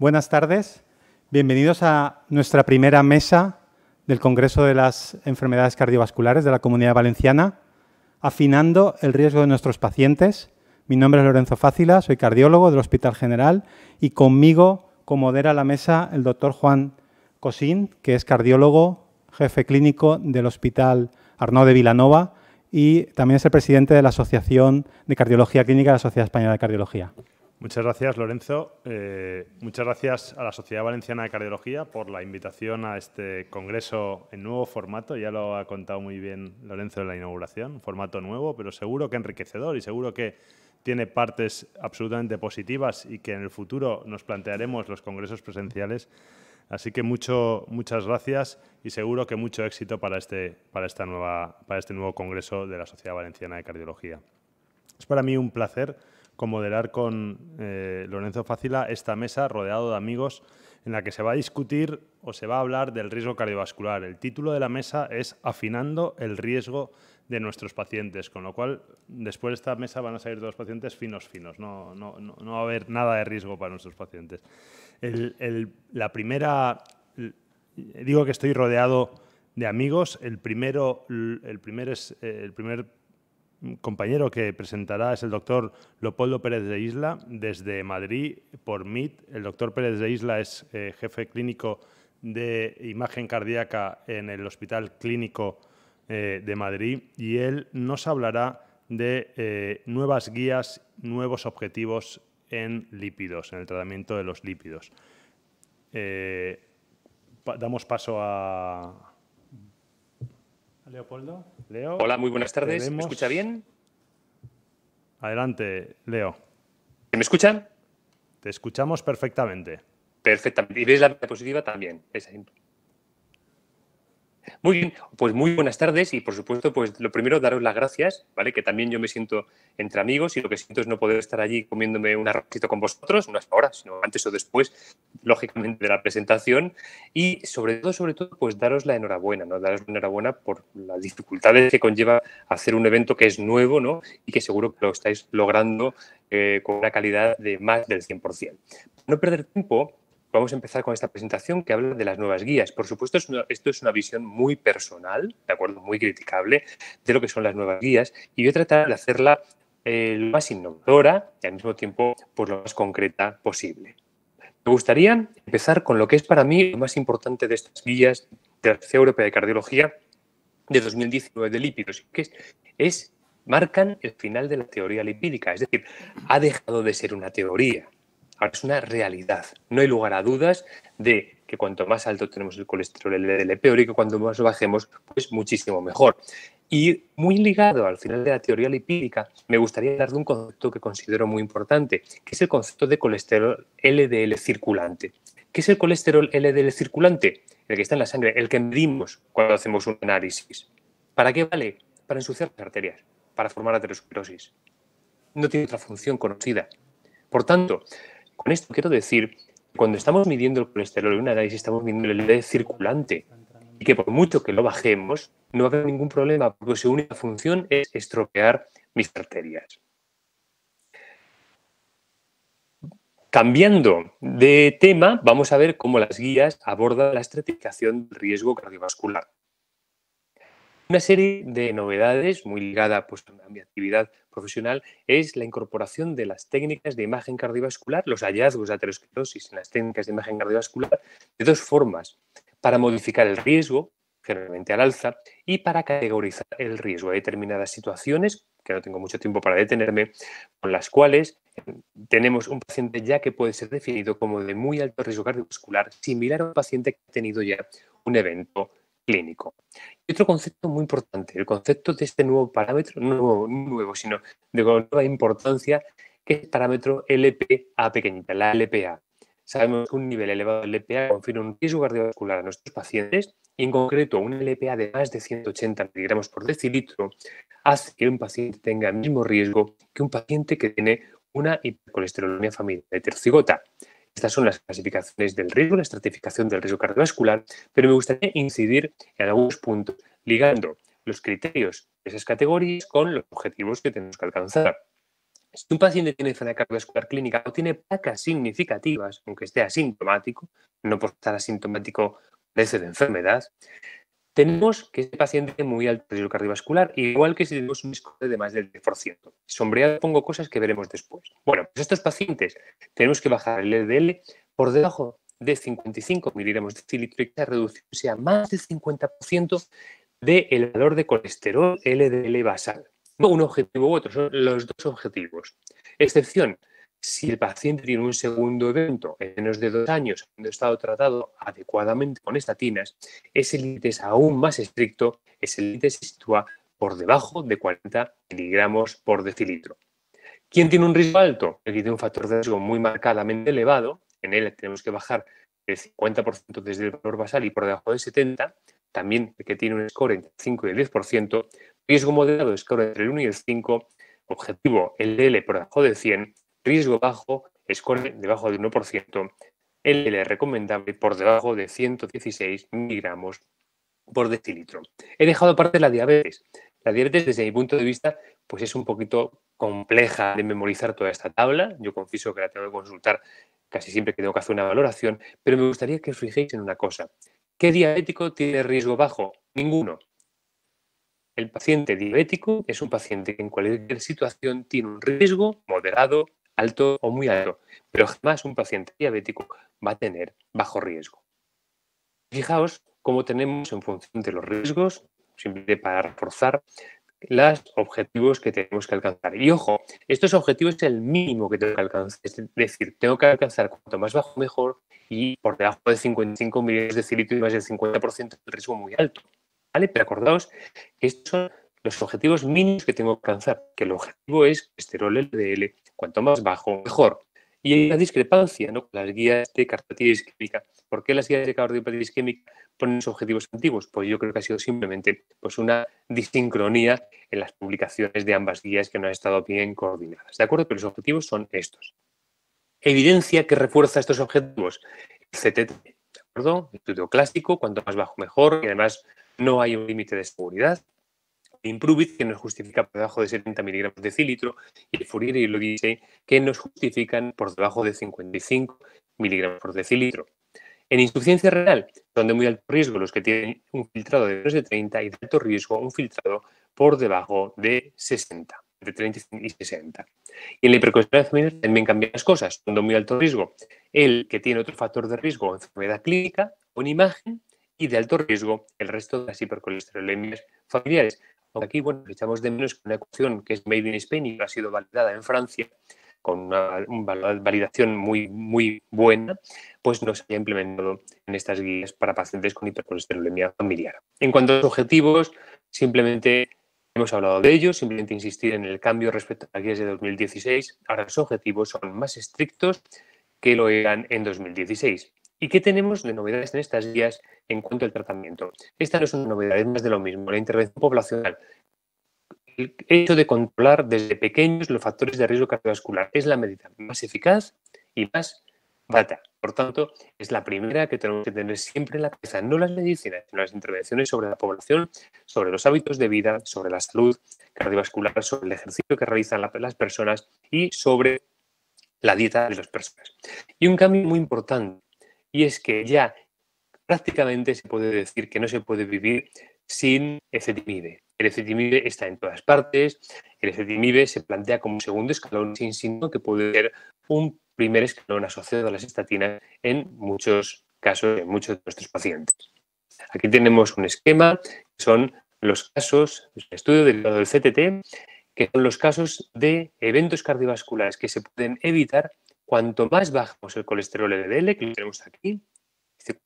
Buenas tardes. Bienvenidos a nuestra primera mesa del Congreso de las Enfermedades Cardiovasculares de la Comunidad Valenciana, afinando el riesgo de nuestros pacientes. Mi nombre es Lorenzo Fácila, soy cardiólogo del Hospital General y conmigo como a la mesa el doctor Juan Cosín, que es cardiólogo, jefe clínico del Hospital Arnaud de Vilanova, y también es el presidente de la Asociación de Cardiología Clínica de la Sociedad Española de Cardiología. Muchas gracias, Lorenzo. Eh, muchas gracias a la Sociedad Valenciana de Cardiología por la invitación a este congreso en nuevo formato. Ya lo ha contado muy bien Lorenzo en la inauguración, formato nuevo, pero seguro que enriquecedor y seguro que tiene partes absolutamente positivas y que en el futuro nos plantearemos los congresos presenciales. Así que mucho, muchas gracias y seguro que mucho éxito para este, para, esta nueva, para este nuevo congreso de la Sociedad Valenciana de Cardiología. Es para mí un placer con moderar con eh, Lorenzo Fácila esta mesa rodeado de amigos en la que se va a discutir o se va a hablar del riesgo cardiovascular. El título de la mesa es Afinando el riesgo de nuestros pacientes, con lo cual después de esta mesa van a salir dos pacientes finos, finos, no, no, va a haber nada de riesgo para nuestros pacientes. la primera, digo que estoy rodeado de amigos, el, primero, el, es, eh, el primer compañero que presentará es el doctor Leopoldo Pérez de Isla desde Madrid por MIT. El doctor Pérez de Isla es eh, jefe clínico de imagen cardíaca en el Hospital Clínico eh, de Madrid y él nos hablará de eh, nuevas guías, nuevos objetivos en lípidos, en el tratamiento de los lípidos. damos paso a, Leopoldo. Leo. Hola, muy buenas tardes. ¿Me escucha bien? Adelante, Leo. ¿Me escuchan? Te escuchamos perfectamente. Perfectamente. Y ves la diapositiva también. Es muy bien, pues muy buenas tardes y por supuesto, pues lo primero, daros las gracias, ¿vale? Que también yo me siento entre amigos y lo que siento es no poder estar allí comiéndome un arrocito con vosotros, no es ahora, sino antes o después, lógicamente, de la presentación. Y sobre todo, sobre todo, pues daros la enhorabuena, ¿no? Daros la enhorabuena por las dificultades que conlleva hacer un evento que es nuevo, ¿no? Y que seguro que lo estáis logrando eh, con una calidad de más del 100%. No perder tiempo, vamos a empezar con esta presentación que habla de las nuevas guías. Por supuesto, esto es una visión muy personal, ¿de acuerdo? Muy criticable de lo que son las nuevas guías y voy a tratar de hacerla eh, lo más innovadora y al mismo tiempo pues, lo más concreta posible. Me gustaría empezar con lo que es para mí lo más importante de estas guías de la Sociedad Europea de Cardiología de 2019 de lípidos, que es, es marcan el final de la teoría lipídica, es decir, ha dejado de ser una teoría, Ahora es una realidad. No hay lugar a dudas de que cuanto más alto tenemos el colesterol LDL, peor y que cuanto más bajemos, pues muchísimo mejor. Y muy ligado al final de la teoría lipídica, me gustaría de un concepto que considero muy importante, que es el concepto de colesterol LDL circulante. ¿Qué es el colesterol LDL circulante? El que está en la sangre, el que medimos cuando hacemos un análisis. ¿Para qué vale? Para ensuciar las arterias, para formar aterosclerosis. No tiene otra función conocida. Por tanto, con esto quiero decir, cuando estamos midiendo el colesterol en una y estamos midiendo el LDL circulante y que por mucho que lo bajemos, no va a haber ningún problema porque su única función es estropear mis arterias. Cambiando de tema, vamos a ver cómo las guías abordan la estratificación del riesgo cardiovascular. Una serie de novedades muy ligada pues, a mi actividad profesional es la incorporación de las técnicas de imagen cardiovascular, los hallazgos de aterosclerosis en las técnicas de imagen cardiovascular, de dos formas, para modificar el riesgo, generalmente al alza, y para categorizar el riesgo. Hay determinadas situaciones, que no tengo mucho tiempo para detenerme, con las cuales tenemos un paciente ya que puede ser definido como de muy alto riesgo cardiovascular, similar a un paciente que ha tenido ya un evento clínico. Y otro concepto muy importante, el concepto de este nuevo parámetro, no nuevo, sino de nueva importancia, que es el parámetro LPA pequeñita, la LPA. Sabemos que un nivel elevado de LPA confiere un riesgo cardiovascular a nuestros pacientes y en concreto un LPA de más de 180 miligramos por decilitro hace que un paciente tenga el mismo riesgo que un paciente que tiene una hipercolesterolemia familiar de tercigota. Estas son las clasificaciones del riesgo, la estratificación del riesgo cardiovascular, pero me gustaría incidir en algunos puntos ligando los criterios de esas categorías con los objetivos que tenemos que alcanzar. Si un paciente tiene enfermedad cardiovascular clínica o tiene placas significativas, aunque esté asintomático, no por estar asintomático parece de enfermedad, tenemos que este paciente muy alto riesgo cardiovascular, igual que si tenemos un score de más del 10%. Sombreado pongo cosas que veremos después. Bueno, pues estos pacientes tenemos que bajar el LDL por debajo de 55 miligramos de cilitro y que más del 50% del valor de colesterol LDL basal. No un objetivo u otro, son los dos objetivos. Excepción, si el paciente tiene un segundo evento en menos de dos años, ha estado tratado adecuadamente con estatinas, ese límite es aún más estricto, ese límite se sitúa por debajo de 40 miligramos por decilitro. ¿Quién tiene un riesgo alto? El que tiene un factor de riesgo muy marcadamente elevado, en él tenemos que bajar el 50% desde el valor basal y por debajo de 70%, también el que tiene un score entre el 5 y el 10%, riesgo moderado, score entre el 1 y el 5%, objetivo LL por debajo de 100 riesgo bajo, score debajo de 1%, LL recomendable por debajo de 116 miligramos por decilitro. He dejado aparte la diabetes. La diabetes, desde mi punto de vista, pues es un poquito compleja de memorizar toda esta tabla. Yo confieso que la tengo que consultar casi siempre que tengo que hacer una valoración, pero me gustaría que os fijéis en una cosa. ¿Qué diabético tiene riesgo bajo? Ninguno. El paciente diabético es un paciente que en cualquier situación tiene un riesgo moderado alto o muy alto, pero jamás un paciente diabético va a tener bajo riesgo. Fijaos cómo tenemos en función de los riesgos, simplemente para reforzar los objetivos que tenemos que alcanzar. Y ojo, estos objetivos es el mínimo que tengo que alcanzar. Es decir, tengo que alcanzar cuanto más bajo mejor y por debajo de 55 milímetros de cilitro y más del 50% el riesgo muy alto. ¿Vale? Pero acordaos que estos son los objetivos mínimos que tengo que alcanzar, que el objetivo es colesterol LDL, Cuanto más bajo, mejor. Y hay una discrepancia ¿no? con las guías de cardiopatía isquémica. ¿Por qué las guías de cardiopatía isquémica ponen sus objetivos antiguos? Pues yo creo que ha sido simplemente pues, una disincronía en las publicaciones de ambas guías que no han estado bien coordinadas. ¿De acuerdo? Pero los objetivos son estos. Evidencia que refuerza estos objetivos. CTT, ¿de acuerdo? estudio clásico, cuanto más bajo mejor, y además no hay un límite de seguridad. Improvit, que nos justifica por debajo de 70 miligramos de cilitro, y el Fourier y el dice que nos justifican por debajo de 55 miligramos por decilitro. En insuficiencia renal, son de muy alto riesgo los que tienen un filtrado de menos de 30 y de alto riesgo un filtrado por debajo de 60, de 30 y 60. Y en la hipercolesterolemia también cambian las cosas, son de muy alto riesgo el que tiene otro factor de riesgo, enfermedad clínica o en imagen, y de alto riesgo el resto de las hipercolesterolemias familiares, Aquí, bueno, echamos de menos una ecuación que es Made in Spain y que ha sido validada en Francia con una validación muy, muy buena, pues no se ha implementado en estas guías para pacientes con hipercolesterolemia familiar. En cuanto a los objetivos, simplemente hemos hablado de ellos, simplemente insistir en el cambio respecto a las guías de 2016. Ahora los objetivos son más estrictos que lo eran en 2016. ¿Y qué tenemos de novedades en estas guías en cuanto al tratamiento? Esta no es una novedad, es más de lo mismo, la intervención poblacional. El hecho de controlar desde pequeños los factores de riesgo cardiovascular es la medida más eficaz y más barata. Por tanto, es la primera que tenemos que tener siempre en la cabeza, no las medicinas, sino las intervenciones sobre la población, sobre los hábitos de vida, sobre la salud cardiovascular, sobre el ejercicio que realizan las personas y sobre la dieta de las personas. Y un cambio muy importante y es que ya prácticamente se puede decir que no se puede vivir sin efetimide. El efetimide está en todas partes, el efetimide se plantea como un segundo escalón sin signo que puede ser un primer escalón asociado a las estatinas en muchos casos, en muchos de nuestros pacientes. Aquí tenemos un esquema, son los casos, el estudio del, del CTT, que son los casos de eventos cardiovasculares que se pueden evitar Cuanto más bajamos el colesterol LDL, que lo tenemos aquí,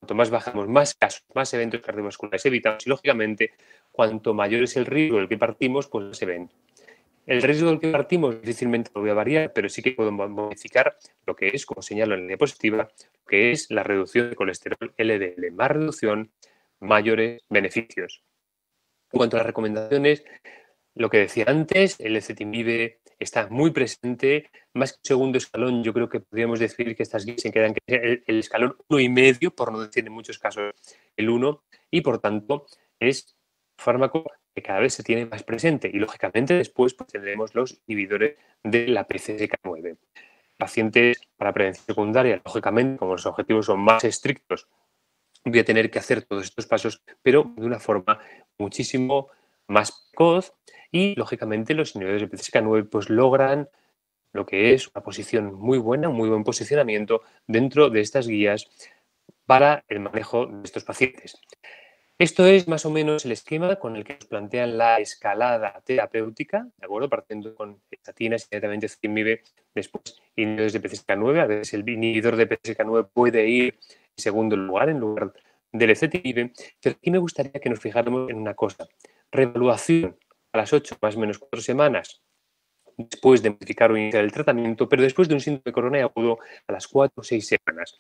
cuanto más bajamos, más casos, más eventos cardiovasculares evitamos. Y lógicamente, cuanto mayor es el riesgo del que partimos, pues ese ven. El riesgo del que partimos difícilmente lo voy a variar, pero sí que puedo modificar lo que es, como señalo en la diapositiva, que es la reducción de colesterol LDL. Más reducción, mayores beneficios. En cuanto a las recomendaciones, lo que decía antes, el vive está muy presente, más que segundo escalón, yo creo que podríamos decir que estas guías se quedan el, el escalón uno y medio, por no decir en muchos casos el uno, y por tanto es fármaco que cada vez se tiene más presente y lógicamente después pues, tendremos los inhibidores de la PCSK9. Pacientes para prevención secundaria, lógicamente, como los objetivos son más estrictos, voy a tener que hacer todos estos pasos, pero de una forma muchísimo más precoz y, lógicamente, los inhibidores de PCSK9 pues, logran lo que es una posición muy buena, un muy buen posicionamiento dentro de estas guías para el manejo de estos pacientes. Esto es más o menos el esquema con el que nos plantean la escalada terapéutica, ¿de acuerdo? Partiendo con estatinas, inmediatamente CIMIBE, después inhibidores de PCSK9, a veces el inhibidor de PCSK9 puede ir en segundo lugar en lugar de del ECTIB, pero aquí me gustaría que nos fijáramos en una cosa. Revaluación a las 8 más o menos 4 semanas después de modificar o iniciar el tratamiento, pero después de un síndrome coronario agudo a las 4 o 6 semanas.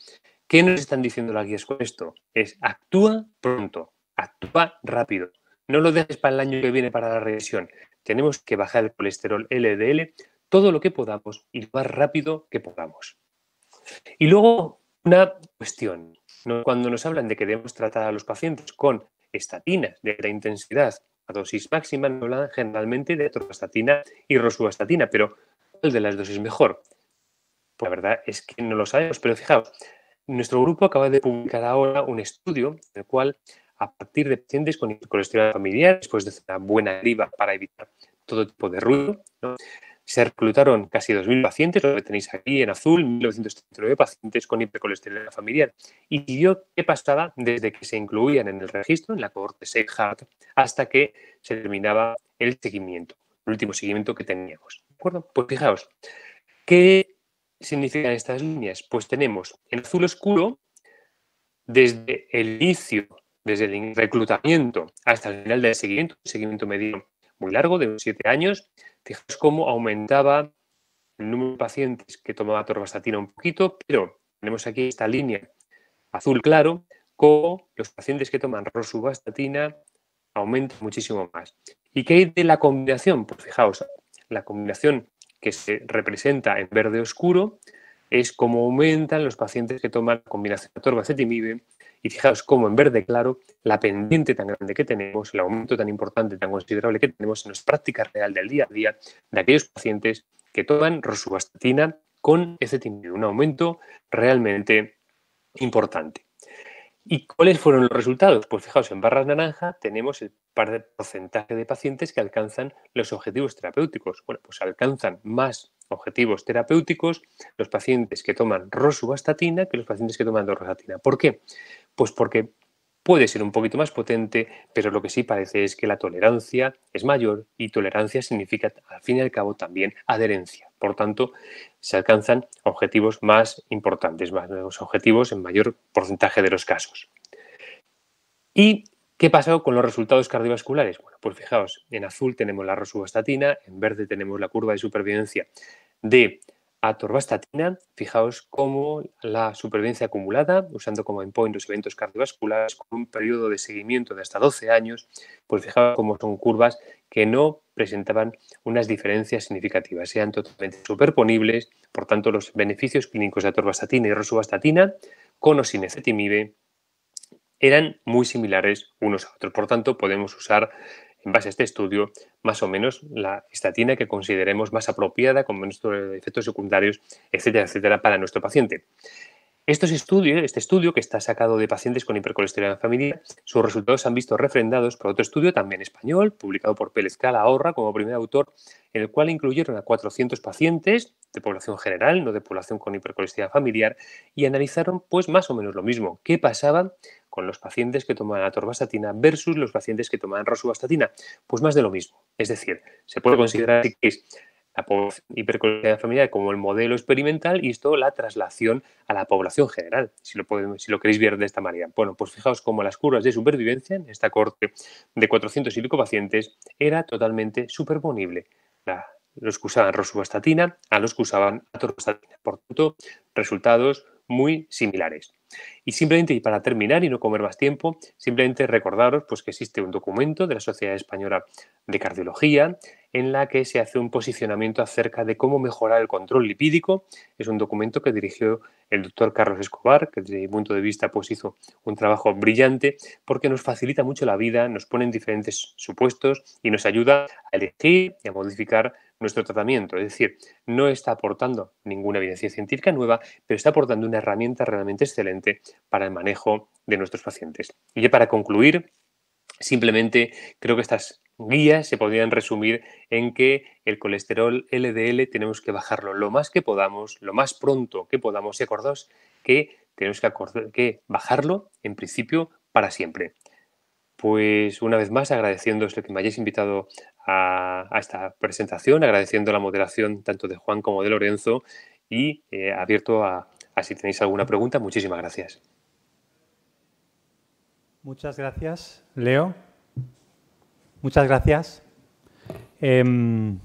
¿Qué nos están diciendo las guías con esto? Es actúa pronto, actúa rápido. No lo dejes para el año que viene para la revisión. Tenemos que bajar el colesterol LDL todo lo que podamos y lo más rápido que podamos. Y luego una cuestión. Cuando nos hablan de que debemos tratar a los pacientes con estatinas de alta intensidad a dosis máxima, nos hablan generalmente de atorvastatina y rosuvastatina, pero ¿cuál de las dosis mejor? Pues la verdad es que no lo sabemos, pero fijaos, nuestro grupo acaba de publicar ahora un estudio en el cual a partir de pacientes con colesterol familiar, después de una buena arriba para evitar todo tipo de ruido, ¿no? Se reclutaron casi 2.000 pacientes, lo que tenéis aquí en azul, 1.939 pacientes con hipercolesterolemia familiar. Y yo qué pasaba desde que se incluían en el registro, en la cohorte SEGHAT, hasta que se terminaba el seguimiento, el último seguimiento que teníamos. ¿De acuerdo? Pues fijaos, ¿qué significan estas líneas? Pues tenemos en azul oscuro, desde el inicio, desde el reclutamiento hasta el final del seguimiento, un seguimiento medio muy largo, de unos 7 años, Fijaos cómo aumentaba el número de pacientes que tomaba torvastatina un poquito, pero tenemos aquí esta línea azul claro, con los pacientes que toman rosuvastatina aumentan muchísimo más. ¿Y qué hay de la combinación? Pues fijaos, la combinación que se representa en verde oscuro es cómo aumentan los pacientes que toman combinación de y fijaos cómo en verde claro, la pendiente tan grande que tenemos, el aumento tan importante, tan considerable que tenemos en nuestra práctica real del día a día de aquellos pacientes que toman rosuvastatina con ese un aumento realmente importante. ¿Y cuáles fueron los resultados? Pues fijaos, en barras naranja tenemos el porcentaje de pacientes que alcanzan los objetivos terapéuticos. Bueno, pues alcanzan más objetivos terapéuticos los pacientes que toman rosuvastatina que los pacientes que toman dorosatina. ¿Por qué? Pues porque puede ser un poquito más potente, pero lo que sí parece es que la tolerancia es mayor y tolerancia significa al fin y al cabo también adherencia. Por tanto, se alcanzan objetivos más importantes, más nuevos objetivos en mayor porcentaje de los casos. ¿Y qué pasado con los resultados cardiovasculares? Bueno, pues fijaos, en azul tenemos la rosuvastatina, en verde tenemos la curva de supervivencia de atorvastatina. Fijaos cómo la supervivencia acumulada, usando como endpoint los eventos cardiovasculares, con un periodo de seguimiento de hasta 12 años, pues fijaos cómo son curvas que no presentaban unas diferencias significativas, sean totalmente superponibles, por tanto los beneficios clínicos de atorvastatina y rosuvastatina con o sin eran muy similares unos a otros. Por tanto, podemos usar en base a este estudio más o menos la estatina que consideremos más apropiada con menos efectos secundarios, etcétera, etcétera, para nuestro paciente. Estos estudios, este estudio que está sacado de pacientes con hipercolesterolemia familiar, sus resultados se han visto refrendados por otro estudio también español, publicado por Pérez Ahorra como primer autor, en el cual incluyeron a 400 pacientes de población general, no de población con hipercolesterolemia familiar, y analizaron pues más o menos lo mismo, qué pasaba con los pacientes que tomaban atorvastatina versus los pacientes que tomaban rosuvastatina, pues más de lo mismo. Es decir, se puede considerar que es la población familiar como el modelo experimental y esto la traslación a la población general, si lo, si lo queréis ver de esta manera. Bueno, pues fijaos cómo las curvas de supervivencia en esta corte de 400 y pico pacientes era totalmente superponible. los que usaban rosuvastatina a los que usaban atorvastatina. Por tanto, resultados muy similares. Y simplemente, y para terminar y no comer más tiempo, simplemente recordaros pues, que existe un documento de la Sociedad Española de Cardiología en la que se hace un posicionamiento acerca de cómo mejorar el control lipídico. Es un documento que dirigió el doctor Carlos Escobar, que desde mi punto de vista pues, hizo un trabajo brillante porque nos facilita mucho la vida, nos pone en diferentes supuestos y nos ayuda a elegir y a modificar nuestro tratamiento. Es decir, no está aportando ninguna evidencia científica nueva, pero está aportando una herramienta realmente excelente para el manejo de nuestros pacientes. Y para concluir, simplemente creo que estas guías se podrían resumir en que el colesterol LDL tenemos que bajarlo lo más que podamos, lo más pronto que podamos. Y acordaos que tenemos que, que bajarlo en principio para siempre. Pues una vez más agradeciéndoos que me hayáis invitado a, esta presentación, agradeciendo la moderación tanto de Juan como de Lorenzo y eh, abierto a si tenéis alguna pregunta, muchísimas gracias. Muchas gracias, Leo. Muchas gracias. Em,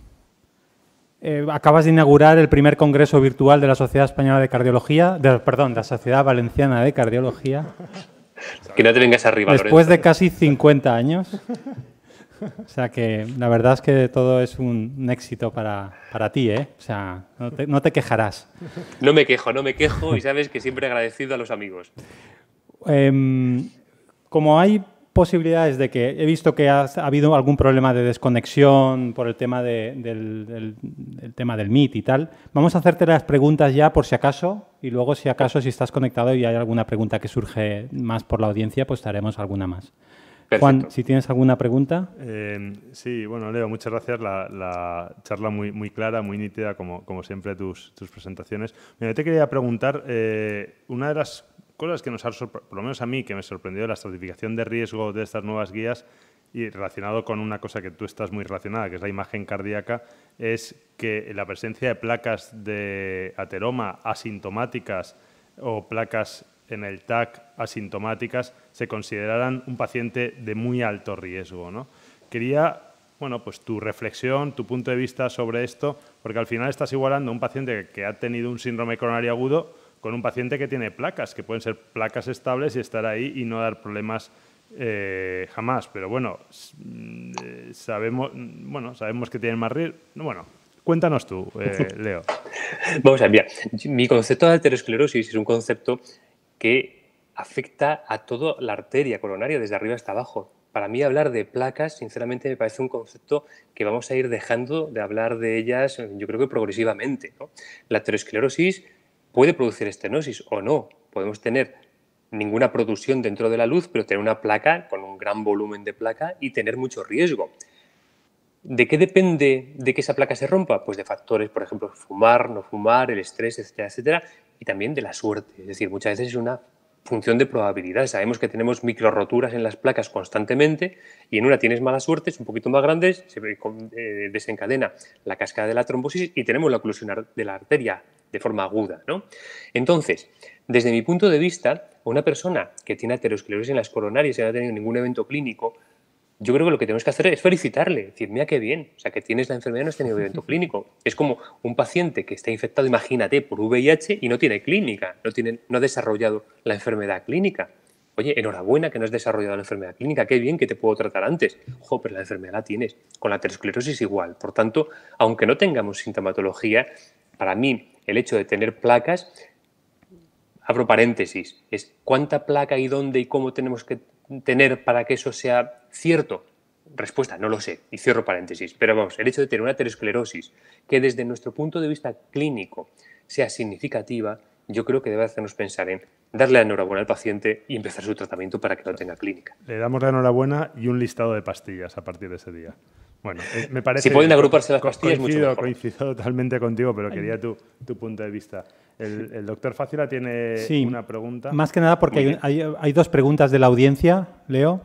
eh, acabas de inaugurar el primer congreso virtual de la Sociedad Española de Cardiología, perdón, de la Sociedad Valenciana de Cardiología. Que no te vengas arriba. Después de casi 50 años. O sea que la verdad es que todo es un, éxito para, ti, ¿eh? O sea, no te, quejarás. No me quejo, no me quejo y sabes que siempre agradecido a los amigos. Em, como hay posibilidades de que he visto que ha habido algún problema de desconexión por el tema, del, tema del Meet y tal. Vamos a hacerte las preguntas ya por si acaso y luego si acaso si estás conectado y hay alguna pregunta que surge más por la audiencia, pues te haremos alguna más. Juan, si tienes alguna pregunta. Em, sí, bueno, Leo, muchas gracias. La, charla muy, muy clara, muy nítida, como, siempre, tus, presentaciones. te quería preguntar, eh, una de las cosas que nos ha por lo menos a mí, que me sorprendió la estratificación de riesgo de estas nuevas guías, y relacionado con una cosa que tú estás muy relacionada, que es la imagen cardíaca, es que la presencia de placas de ateroma asintomáticas o placas en el TAC asintomáticas se considerarán un paciente de muy alto riesgo. ¿no? Quería bueno, pues tu reflexión, tu punto de vista sobre esto, porque al final estás igualando un paciente que ha tenido un síndrome coronario agudo con un paciente que tiene placas, que pueden ser placas estables y estar ahí y no dar problemas eh, jamás. Pero bueno, eh, sabemos, bueno, sabemos que tienen más riesgo. Bueno, cuéntanos tú, eh, Leo. Vamos a ver, mi concepto de aterosclerosis es un concepto que afecta a toda la arteria coronaria, desde arriba hasta abajo. Para mí hablar de placas, sinceramente, me parece un concepto que vamos a ir dejando de hablar de ellas, yo creo que progresivamente. La aterosclerosis puede producir estenosis o no. Podemos tener ninguna producción dentro de la luz, pero tener una placa con un gran volumen de placa y tener mucho riesgo. ¿De qué depende de que esa placa se rompa? Pues de factores, por ejemplo, fumar, no fumar, el estrés, etcétera, etcétera, y también de la suerte. Es decir, muchas veces es una función de probabilidad. Sabemos que tenemos micro roturas en las placas constantemente y en una tienes mala suerte, es un poquito más grande, se eh, desencadena la cascada de la trombosis y tenemos la oclusión de la arteria de forma aguda. Entonces, desde mi punto de vista, una persona que tiene aterosclerosis en las coronarias y no ha tenido ningún evento clínico yo creo que lo que tenemos que hacer es felicitarle, decir, mira qué bien, o sea, que tienes la enfermedad y no has tenido evento clínico. Es como un paciente que está infectado, imagínate, por VIH y no tiene clínica, no, tiene, no ha desarrollado la enfermedad clínica. Oye, enhorabuena que no has desarrollado la enfermedad clínica, qué bien que te puedo tratar antes. Ojo, pero la enfermedad la tienes. Con la aterosclerosis igual. Por tanto, aunque no tengamos sintomatología, para mí el hecho de tener placas, abro paréntesis, es cuánta placa y dónde y cómo tenemos que tener para que eso sea ¿Cierto? Respuesta, no lo sé, y cierro paréntesis. Pero vamos, el hecho de tener una aterosclerosis que desde nuestro punto de vista clínico sea significativa, yo creo que debe hacernos pensar en darle la enhorabuena al paciente y empezar su tratamiento para que lo tenga clínica. Le damos la enhorabuena y un listado de pastillas a partir de ese día. Bueno, eh, me parece. Si pueden agruparse las pastillas, coincido, mucho coincido totalmente contigo, pero quería tu, punto de vista. El, doctor Fácila tiene una pregunta. Más que nada porque hay, dos preguntas de la audiencia, Leo.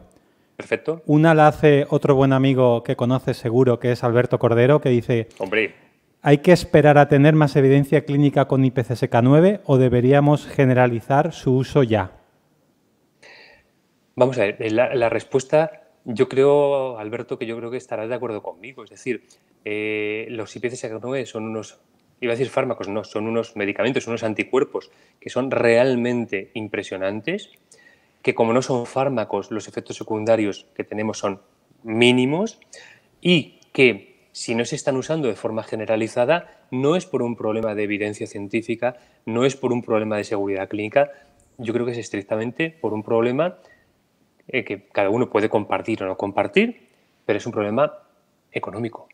Perfecto. Una la hace otro buen amigo que conoce seguro, que es Alberto Cordero, que dice... Hombre. ¿Hay que esperar a tener más evidencia clínica con IPCSK9 o deberíamos generalizar su uso ya? Vamos a ver, eh, la, respuesta yo creo, Alberto, que yo creo que estarás de acuerdo conmigo. Es decir, eh, los IPCSK9 son unos, iba a decir fármacos, no, son unos medicamentos, unos anticuerpos que son realmente impresionantes que como no son fármacos, los efectos secundarios que tenemos son mínimos y que si no se están usando de forma generalizada, no es por un problema de evidencia científica, no es por un problema de seguridad clínica, yo creo que es estrictamente por un problema eh, que cada uno puede compartir o no compartir, pero es un problema económico.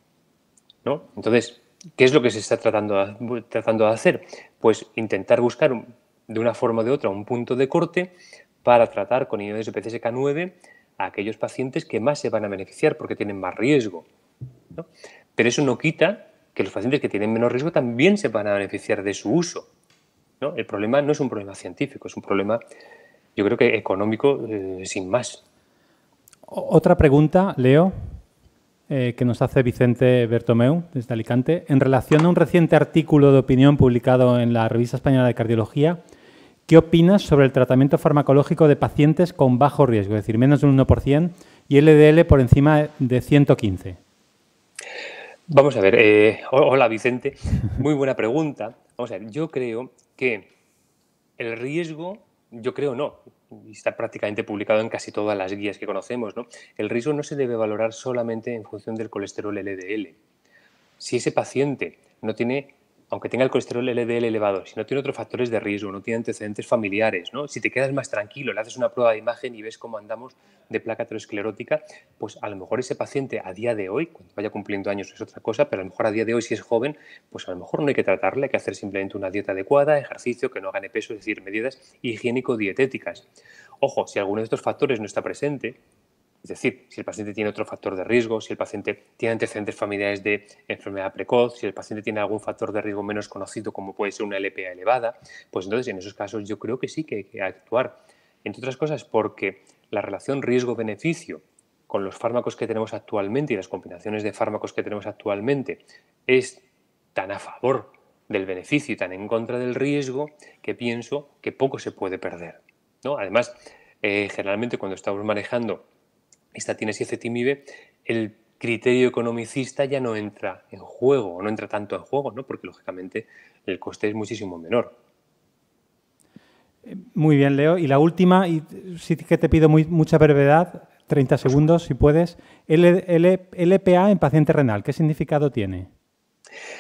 ¿no? Entonces, ¿qué es lo que se está tratando, de hacer? Pues intentar buscar de una forma o de otra un punto de corte para tratar con iones de PCSK9 a aquellos pacientes que más se van a beneficiar porque tienen más riesgo. Pero eso no quita que los pacientes que tienen menos riesgo también se van a beneficiar de su uso. El problema no es un problema científico, es un problema, yo creo que económico, eh, sin más. Otra pregunta, Leo, eh, que nos hace Vicente Bertomeu, desde Alicante. En relación a un reciente artículo de opinión publicado en la Revista Española de Cardiología, ¿Qué opinas sobre el tratamiento farmacológico de pacientes con bajo riesgo, es decir, menos del 1% y LDL por encima de 115? Vamos a ver, eh, hola Vicente, muy buena pregunta. Vamos a ver, yo creo que el riesgo, yo creo no, está prácticamente publicado en casi todas las guías que conocemos, El riesgo no se debe valorar solamente en función del colesterol LDL. Si ese paciente no tiene aunque tenga el colesterol LDL elevado, si no tiene otros factores de riesgo, no tiene antecedentes familiares, ¿no? si te quedas más tranquilo, le haces una prueba de imagen y ves cómo andamos de placa aterosclerótica, pues a lo mejor ese paciente a día de hoy, cuando vaya cumpliendo años es otra cosa, pero a lo mejor a día de hoy si es joven, pues a lo mejor no hay que tratarle, hay que hacer simplemente una dieta adecuada, ejercicio, que no gane peso, es decir, medidas higiénico-dietéticas. Ojo, si alguno de estos factores no está presente, es decir, si el paciente tiene otro factor de riesgo, si el paciente tiene antecedentes familiares de enfermedad precoz, si el paciente tiene algún factor de riesgo menos conocido como puede ser una LPA elevada, pues entonces en esos casos yo creo que sí que hay que actuar. Entre otras cosas porque la relación riesgo-beneficio con los fármacos que tenemos actualmente y las combinaciones de fármacos que tenemos actualmente es tan a favor del beneficio y tan en contra del riesgo que pienso que poco se puede perder. ¿no? Además, eh, generalmente cuando estamos manejando tiene y timive. el criterio economicista ya no entra en juego, o no entra tanto en juego, porque lógicamente el coste es muchísimo menor. Eh, muy bien, Leo. Y la última, y sí que te pido mucha brevedad, 30 segundos si puedes. LPA en paciente renal, ¿qué significado tiene?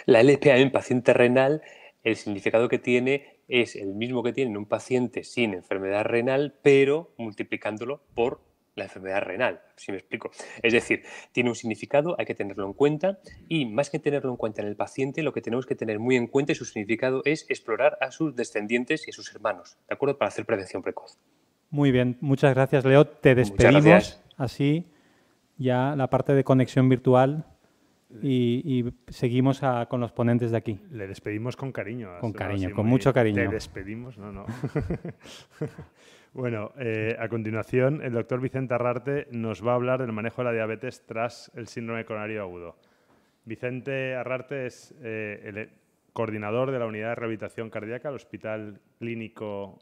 La LPA en paciente renal, el significado que tiene es el mismo que tiene en un paciente sin enfermedad renal, pero multiplicándolo por la enfermedad renal, si me explico. Es decir, tiene un significado, hay que tenerlo en cuenta y más que tenerlo en cuenta en el paciente, lo que tenemos que tener muy en cuenta y su significado es explorar a sus descendientes y a sus hermanos, ¿de acuerdo? Para hacer prevención precoz. Muy bien, muchas gracias Leo, te despedimos así ya la parte de conexión virtual y, seguimos con los ponentes de aquí. Le despedimos con cariño. Con cariño, con mucho cariño. Te despedimos, no, no. Bueno, eh, a continuación, el doctor Vicente Arrarte nos va a hablar del manejo de la diabetes tras el síndrome coronario agudo. Vicente Arrarte es eh, el eh, coordinador de la unidad de rehabilitación cardíaca del Hospital Clínico,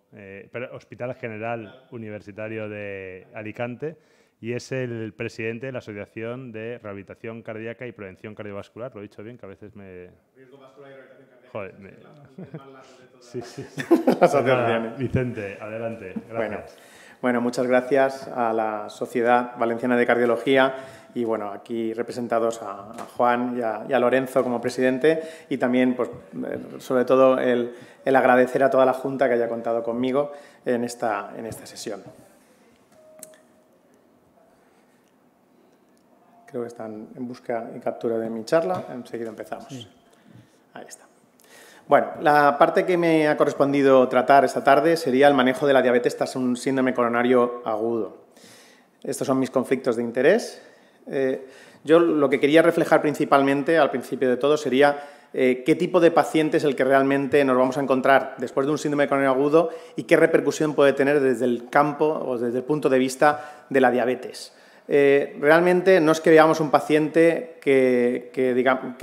Hospital General Universitario de Alicante y es el presidente de la Asociación de Rehabilitación Cardíaca y Prevención Cardiovascular. Lo he dicho bien, que a veces me. Vicente, adelante. Gracias. Bueno, muchas gracias a la Sociedad Valenciana de Cardiología y bueno, aquí representados a, Juan y a, Lorenzo como presidente y también, pues, eh, sobre todo, el, agradecer a toda la Junta que haya contado conmigo en esta, en esta sesión. Creo que están en busca y captura de mi charla. Enseguida empezamos. Ahí está. Bueno, la parte que me ha correspondido tratar esta tarde sería el manejo de la diabetes tras un síndrome coronario agudo. Estos son mis conflictos de interés. Eh, yo lo que quería reflejar principalmente al principio de todo sería eh, qué tipo de paciente es el que realmente nos vamos a encontrar después de un síndrome coronario agudo y qué repercusión puede tener desde el campo o desde el punto de vista de la diabetes. Eh, realmente no es que veamos un paciente que,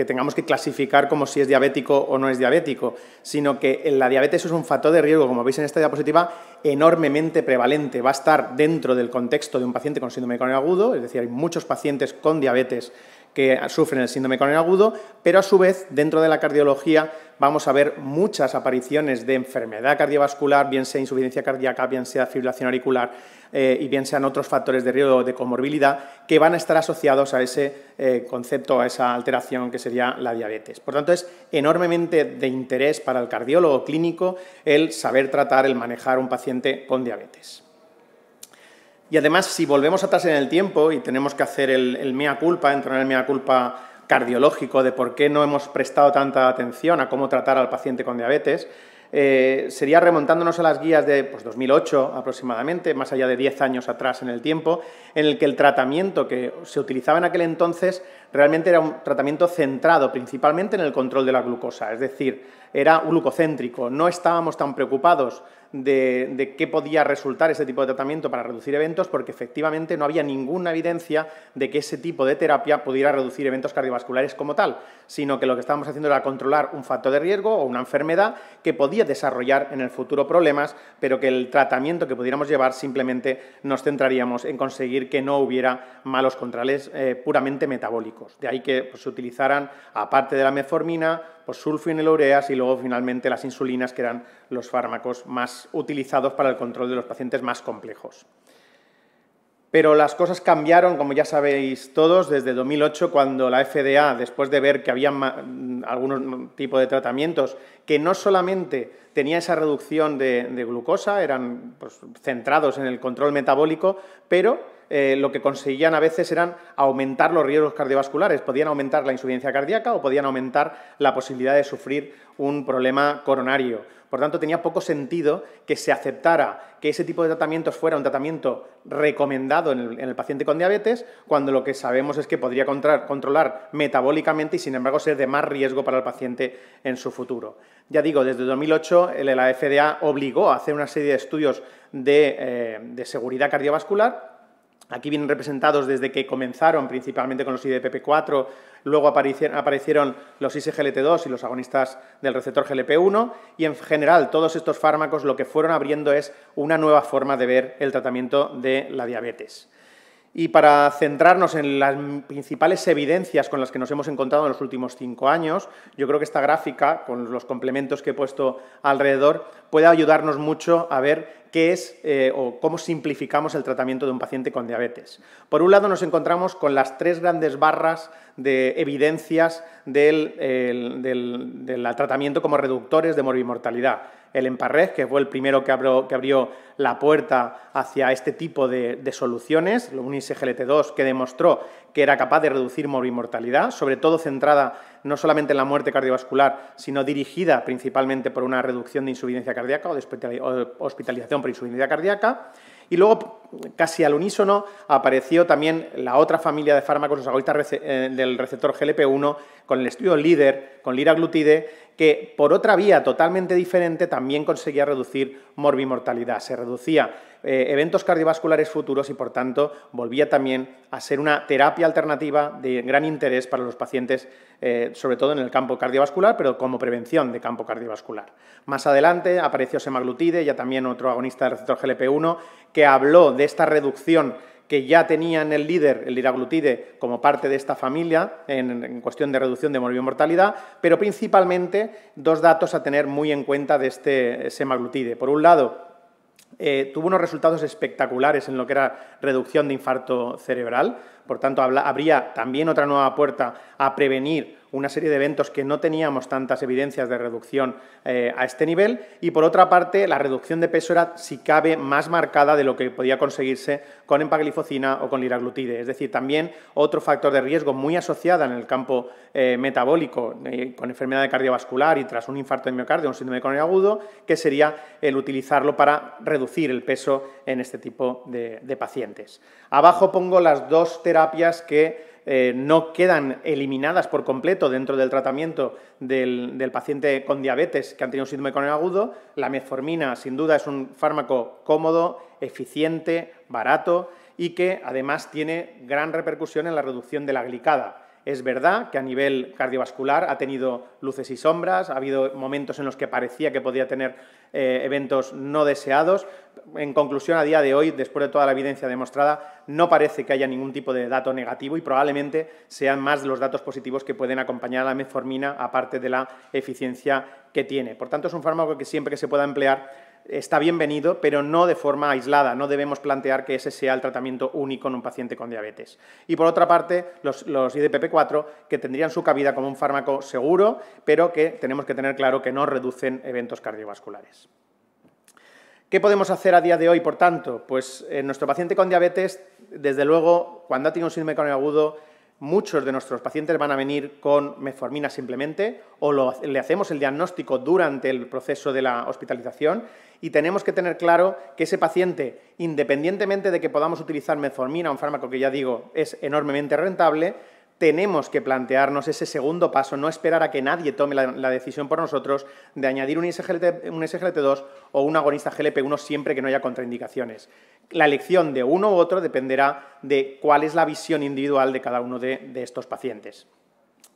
tengamos que clasificar como si es diabético o no es diabético, sino que la diabetes es un factor de riesgo, como veis en esta diapositiva, enormemente prevalente. Va a estar dentro del contexto de un paciente con síndrome coronario agudo, es decir, hay muchos pacientes con diabetes que sufren el síndrome coronario agudo, pero a su vez, dentro de la cardiología, vamos a ver muchas apariciones de enfermedad cardiovascular, bien sea insuficiencia cardíaca, bien sea fibrilación auricular eh, y bien sean otros factores de riesgo de comorbilidad que van a estar asociados a ese eh, concepto, a esa alteración que sería la diabetes. Por tanto, es enormemente de interés para el cardiólogo clínico el saber tratar, el manejar un paciente con diabetes. Y además, si volvemos atrás en el tiempo y tenemos que hacer el, mea culpa, entrar en el mea culpa cardiológico de por qué no hemos prestado tanta atención a cómo tratar al paciente con diabetes, eh, sería remontándonos a las guías de 2008 pues, aproximadamente, más allá de 10 años atrás en el tiempo, en el que el tratamiento que se utilizaba en aquel entonces realmente era un tratamiento centrado principalmente en el control de la glucosa, es decir, era glucocéntrico, no estábamos tan preocupados de, qué podía resultar ese tipo de tratamiento para reducir eventos, porque efectivamente no había ninguna evidencia de que ese tipo de terapia pudiera reducir eventos cardiovasculares como tal, sino que lo que estábamos haciendo era controlar un factor de riesgo o una enfermedad que podía desarrollar en el futuro problemas, pero que el tratamiento que pudiéramos llevar simplemente nos centraríamos en conseguir que no hubiera malos controles eh, puramente metabólicos. De ahí que pues, se utilizaran, aparte de la meformina, pues sulfonilureas y luego finalmente las insulinas, que eran los fármacos más utilizados para el control de los pacientes más complejos. Pero las cosas cambiaron, como ya sabéis todos, desde 2008, cuando la FDA, después de ver que había mm, algunos tipos de tratamientos que no solamente tenía esa reducción de, glucosa, eran pues, centrados en el control metabólico, pero eh, lo que conseguían a veces eran aumentar los riesgos cardiovasculares. Podían aumentar la insuficiencia cardíaca o podían aumentar la posibilidad de sufrir un problema coronario. Por tanto, tenía poco sentido que se aceptara que ese tipo de tratamientos fuera un tratamiento recomendado en el, paciente con diabetes, cuando lo que sabemos es que podría controlar metabólicamente y, sin embargo, ser de más riesgo para el paciente en su futuro. Ya digo, desde 2008 la FDA obligó a hacer una serie de estudios de eh, seguridad cardiovascular Aquí vienen representados desde que comenzaron, principalmente con los IDPP4, luego aparecieron, los ISGLT2 y los agonistas del receptor GLP1, y en general todos estos fármacos lo que fueron abriendo es una nueva forma de ver el tratamiento de la diabetes. Y para centrarnos en las principales evidencias con las que nos hemos encontrado en los últimos cinco años, yo creo que esta gráfica, con los complementos que he puesto alrededor, puede ayudarnos mucho a ver qué es eh, o cómo simplificamos el tratamiento de un paciente con diabetes. Por un lado, nos encontramos con las tres grandes barras de evidencias del, del tratamiento como reductores de morbimortalidad el Emparred, que fue el primero que, abrió, la puerta hacia este tipo de, soluciones, el Unis GLT2, que demostró que era capaz de reducir morbimortalidad, sobre todo centrada no solamente en la muerte cardiovascular, sino dirigida principalmente por una reducción de insuficiencia cardíaca o de hospitalización por insuficiencia cardíaca. Y luego, casi al unísono, apareció también la otra familia de fármacos, los agonistas eh, del receptor GLP-1, con el estudio LIDER, con liraglutide que por otra vía totalmente diferente también conseguía reducir morbimortalidad. Se reducía eh, eventos cardiovasculares futuros y, por tanto, volvía también a ser una terapia alternativa de gran interés para los pacientes, eh, sobre todo en el campo cardiovascular, pero como prevención de campo cardiovascular. Más adelante apareció semaglutide, ya también otro agonista del receptor GLP-1, que habló de esta reducción que ya tenían el líder, el liraglutide, como parte de esta familia en, cuestión de reducción de y mortalidad pero principalmente dos datos a tener muy en cuenta de este semaglutide. Por un lado, eh, tuvo unos resultados espectaculares en lo que era reducción de infarto cerebral, por tanto habría también otra nueva puerta a prevenir una serie de eventos que no teníamos tantas evidencias de reducción eh, a este nivel y por otra parte la reducción de peso era si cabe más marcada de lo que podía conseguirse con empaglifocina o con liraglutide. Es decir, también otro factor de riesgo muy asociado en el campo eh, metabólico eh, con enfermedad cardiovascular y tras un infarto de miocardio, un síndrome coronario agudo, que sería el utilizarlo para reducir el peso en este tipo de pacientes. Abajo pongo las dos terapias que eh, no quedan eliminadas por completo dentro del tratamiento del, paciente con diabetes que han tenido un síndrome el agudo, la metformina sin duda es un fármaco cómodo, eficiente, barato y que además tiene gran repercusión en la reducción de la glicada. Es verdad que a nivel cardiovascular ha tenido luces y sombras, ha habido momentos en los que parecía que podía tener eh, eventos no deseados. En conclusión, a día de hoy, después de toda la evidencia demostrada, no parece que haya ningún tipo de dato negativo y probablemente sean más los datos positivos que pueden acompañar a la metformina, aparte de la eficiencia que tiene. Por tanto, es un fármaco que siempre que se pueda emplear está bienvenido, pero no de forma aislada. No debemos plantear que ese sea el tratamiento único en un paciente con diabetes. Y por otra parte, los, IDPP4, que tendrían su cabida como un fármaco seguro, pero que tenemos que tener claro que no reducen eventos cardiovasculares. ¿Qué podemos hacer a día de hoy, por tanto? Pues en eh, nuestro paciente con diabetes, desde luego, cuando ha tenido un síndrome crónico agudo, muchos de nuestros pacientes van a venir con meformina simplemente o le hacemos el diagnóstico durante el proceso de la hospitalización y tenemos que tener claro que ese paciente, independientemente de que podamos utilizar metformina, un fármaco que ya digo es enormemente rentable, tenemos que plantearnos ese segundo paso, no esperar a que nadie tome la, decisión por nosotros de añadir un, SGLT, 2 o un agonista GLP1 siempre que no haya contraindicaciones. La elección de uno u otro dependerá de cuál es la visión individual de cada uno de estos pacientes.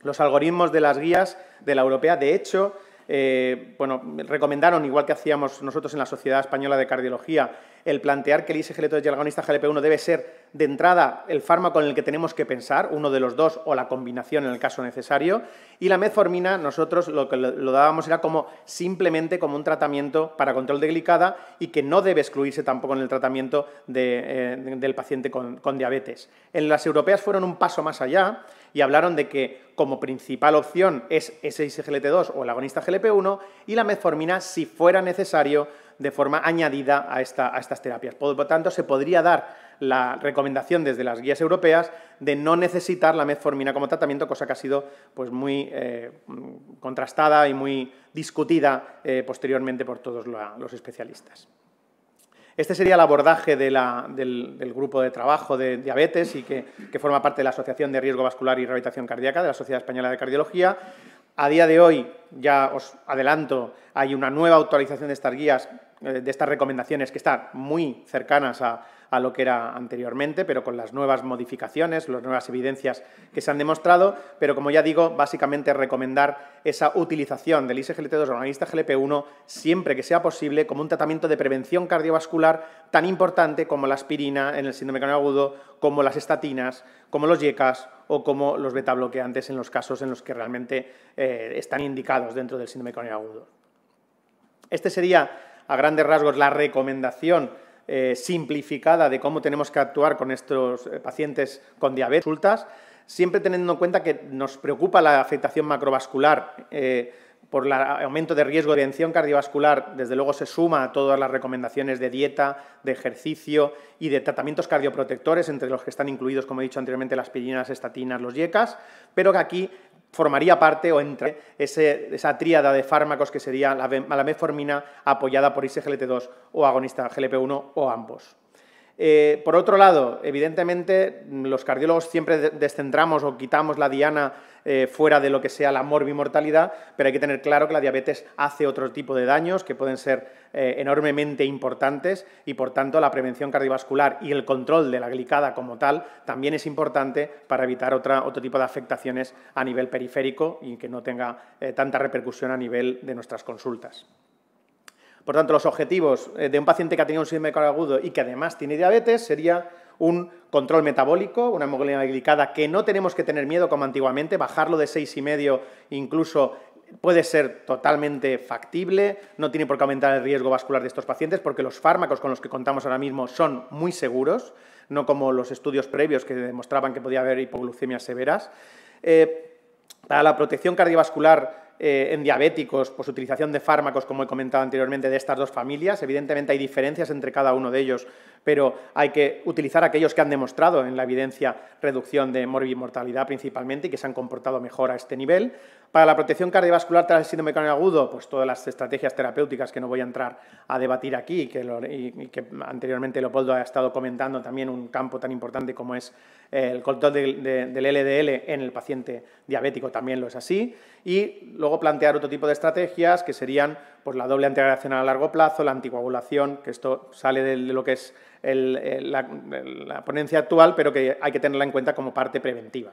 Los algoritmos de las guías de la europea, de hecho, eh, bueno, recomendaron, igual que hacíamos nosotros en la Sociedad Española de Cardiología, el plantear que el isg de GLP-1 debe ser, de entrada, el fármaco en el que tenemos que pensar, uno de los dos o la combinación en el caso necesario, y la metformina nosotros lo que lo dábamos era como simplemente como un tratamiento para control de glicada y que no debe excluirse tampoco en el tratamiento eh, del paciente con, con diabetes. En las europeas fueron un paso más allá, y hablaron de que como principal opción es s 2 o el agonista GLP1 y la metformina si fuera necesario de forma añadida a, estas terapias. Por lo tanto, se podría dar la recomendación desde las guías europeas de no necesitar la metformina como tratamiento, cosa que ha sido pues, muy eh, contrastada y muy discutida eh, posteriormente por todos los especialistas. Este sería el abordaje del, grupo de trabajo de diabetes y que, forma parte de la Asociación de Riesgo Vascular y Rehabilitación Cardíaca de la Sociedad Española de Cardiología. A día de hoy, ya os adelanto, hay una nueva actualización de estas guías, eh, de estas recomendaciones que están muy cercanas a, a lo que era anteriormente, pero con las nuevas modificaciones, las nuevas evidencias que se han demostrado, pero como ya digo, básicamente recomendar esa utilización del ISGLT2 o lista GLP1 siempre que sea posible como un tratamiento de prevención cardiovascular tan importante como la aspirina en el síndrome agudo, como las estatinas, como los yecas o como los betabloqueantes en los casos en los que realmente eh, están indicados dentro del síndrome coronario agudo. Este sería, a grandes rasgos, la recomendación eh, simplificada de cómo tenemos que actuar con estos eh, pacientes con diabetes, siempre teniendo en cuenta que nos preocupa la afectación macrovascular. Eh, por el aumento de riesgo de prevención cardiovascular, desde luego se suma a todas las recomendaciones de dieta, de ejercicio y de tratamientos cardioprotectores, entre los que están incluidos, como he dicho anteriormente, las pirinas, estatinas, los yecas, pero que aquí formaría parte o entre esa tríada de fármacos que sería la, la apoyada por ISGLT2 o agonista GLP1 o ambos. Eh, por otro lado, evidentemente, los cardiólogos siempre descentramos o quitamos la diana eh, fuera de lo que sea la morbimortalidad, pero hay que tener claro que la diabetes hace otro tipo de daños que pueden ser eh, enormemente importantes y, por tanto, la prevención cardiovascular y el control de la glicada como tal también es importante para evitar otro tipo de afectaciones a nivel periférico y que no tenga eh, tanta repercusión a nivel de nuestras consultas. Por tanto, los objetivos de un paciente que ha tenido un síndrome agudo y que además tiene diabetes sería un control metabólico, una hemoglobina glicada que no tenemos que tener miedo como antiguamente, bajarlo de 6,5 incluso puede ser totalmente factible, no tiene por qué aumentar el riesgo vascular de estos pacientes porque los fármacos con los que contamos ahora mismo son muy seguros, no como los estudios previos que demostraban que podía haber hipoglucemias severas. Eh, para la protección cardiovascular eh, en diabéticos, pues utilización de fármacos, como he comentado anteriormente, de estas dos familias, evidentemente hay diferencias entre cada uno de ellos pero hay que utilizar aquellos que han demostrado en la evidencia reducción de morbi-mortalidad principalmente y que se han comportado mejor a este nivel. Para la protección cardiovascular tras el síndrome coronario agudo, pues todas las estrategias terapéuticas que no voy a entrar a debatir aquí y, que, anteriormente Leopoldo ha estado comentando también un campo tan importante como es el control del LDL en el paciente diabético, también lo es así. Y luego plantear otro tipo de estrategias que serían pues la doble antiagregación a largo plazo, la anticoagulación, que esto sale de lo que es la, ponencia actual, pero que hay que tenerla en cuenta como parte preventiva.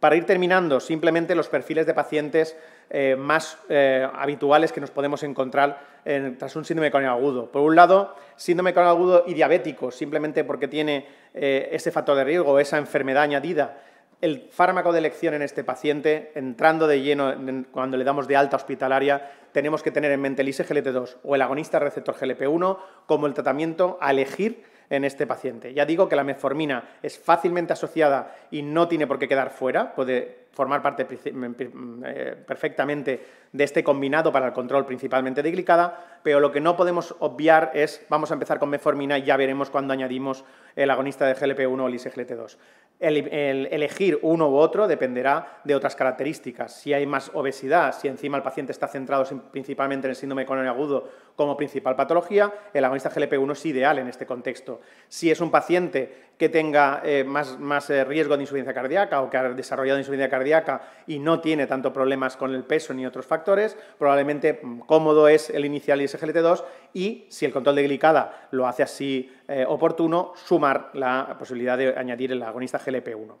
Para ir terminando, simplemente los perfiles de pacientes eh, más eh, habituales que nos podemos encontrar tras un síndrome coronario agudo. Por un lado, síndrome coronario agudo y diabético, simplemente porque tiene eh, ese factor de riesgo, esa enfermedad añadida el fármaco de elección en este paciente, entrando de lleno cuando le damos de alta hospitalaria, tenemos que tener en mente el ISGLT2 o el agonista receptor GLP1 como el tratamiento a elegir en este paciente. Ya digo que la meformina es fácilmente asociada y no tiene por qué quedar fuera, puede formar parte mm, mm, eh, perfectamente de este combinado para el control principalmente de glicada, pero lo que no podemos obviar es, vamos a empezar con meformina y ya veremos cuando añadimos el agonista de GLP-1 o el 2 El, elegir uno u otro dependerá de otras características. Si hay más obesidad, si encima el paciente está centrado principalmente en el síndrome coronario agudo como principal patología, el agonista GLP-1 es ideal en este contexto. Si es un paciente que tenga eh, más, eh, riesgo de insuficiencia cardíaca o que ha desarrollado insuficiencia cardíaca y no tiene tanto problemas con el peso ni otros factores, probablemente mm, cómodo es el inicial isglt 2 y si el control de glicada lo hace así eh, oportuno, sumar la posibilidad de añadir el agonista GLP1.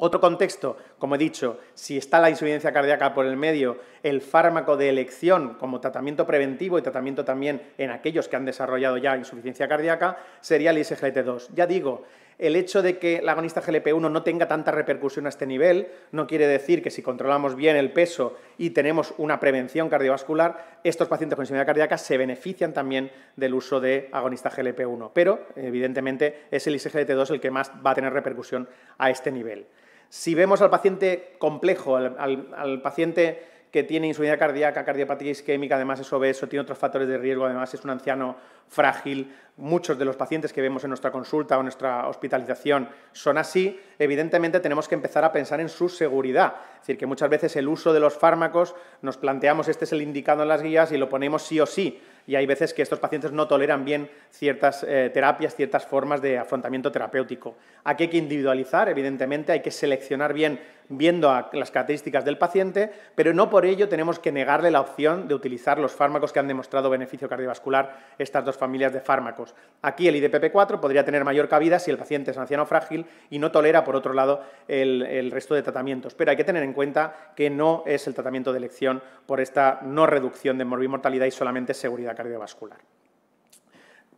Otro contexto, como he dicho, si está la insuficiencia cardíaca por el medio, el fármaco de elección como tratamiento preventivo y tratamiento también en aquellos que han desarrollado ya insuficiencia cardíaca sería el isglt 2 Ya digo, el hecho de que el agonista GLP-1 no tenga tanta repercusión a este nivel no quiere decir que si controlamos bien el peso y tenemos una prevención cardiovascular, estos pacientes con insuficiencia cardíaca se benefician también del uso de agonista GLP-1. Pero, evidentemente, es el ISGT2 el que más va a tener repercusión a este nivel. Si vemos al paciente complejo, al, paciente que tiene insuficiencia cardíaca, cardiopatía isquémica, además es obeso, tiene otros factores de riesgo, además es un anciano frágil. Muchos de los pacientes que vemos en nuestra consulta o en nuestra hospitalización son así. Evidentemente tenemos que empezar a pensar en su seguridad. Es decir, que muchas veces el uso de los fármacos nos planteamos este es el indicado en las guías y lo ponemos sí o sí y hay veces que estos pacientes no toleran bien ciertas eh, terapias, ciertas formas de afrontamiento terapéutico. Aquí hay que individualizar, evidentemente, hay que seleccionar bien viendo a las características del paciente, pero no por ello tenemos que negarle la opción de utilizar los fármacos que han demostrado beneficio cardiovascular estas dos familias de fármacos. Aquí el IDPP4 podría tener mayor cabida si el paciente es anciano frágil y no tolera, por otro lado, el, resto de tratamientos, pero hay que tener en cuenta que no es el tratamiento de elección por esta no reducción de morbimortalidad y solamente seguridad cardiovascular.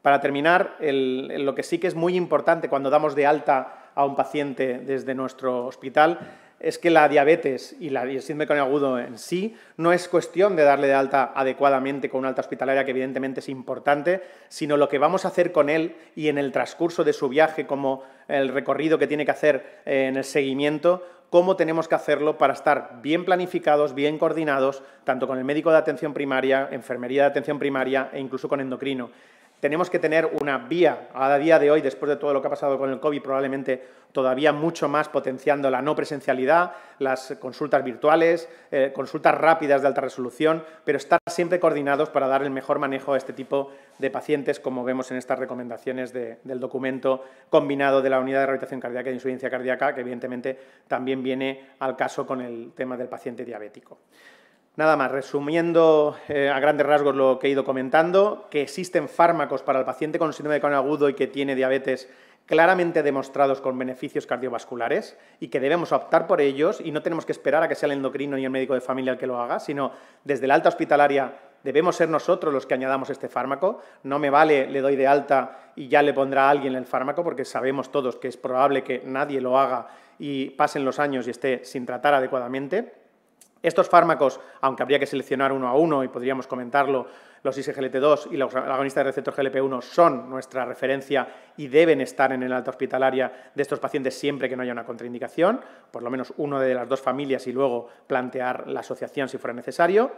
Para terminar, lo que sí que es muy importante cuando damos de alta a un paciente desde nuestro hospital es que la diabetes y, la, el síndrome con agudo en sí no es cuestión de darle de alta adecuadamente con una alta hospitalaria, que evidentemente es importante, sino lo que vamos a hacer con él y en el transcurso de su viaje, como el recorrido que tiene que hacer eh, en el seguimiento, cómo tenemos que hacerlo para estar bien planificados, bien coordinados, tanto con el médico de atención primaria, enfermería de atención primaria e incluso con endocrino tenemos que tener una vía a día de hoy, después de todo lo que ha pasado con el COVID, probablemente todavía mucho más potenciando la no presencialidad, las consultas virtuales, eh, consultas rápidas de alta resolución, pero estar siempre coordinados para dar el mejor manejo a este tipo de pacientes, como vemos en estas recomendaciones del documento combinado de la unidad de rehabilitación cardíaca y de insuficiencia cardíaca, que evidentemente también viene al caso con el tema del paciente diabético. Nada más, resumiendo eh, a grandes rasgos lo que he ido comentando, que existen fármacos para el paciente con síndrome de coronariano agudo y que tiene diabetes claramente demostrados con beneficios cardiovasculares y que debemos optar por ellos y no tenemos que esperar a que sea el endocrino ni el médico de familia el que lo haga, sino desde la alta hospitalaria debemos ser nosotros los que añadamos este fármaco. No me vale, le doy de alta y ya le pondrá a alguien el fármaco porque sabemos todos que es probable que nadie lo haga y pasen los años y esté sin tratar adecuadamente. Estos fármacos, aunque habría que seleccionar uno a uno y podríamos comentarlo, los ISGLT2 y los agonistas de receptor GLP1 son nuestra referencia y deben estar en el alta hospitalaria de estos pacientes siempre que no haya una contraindicación, por lo menos uno de las dos familias y luego plantear la asociación si fuera necesario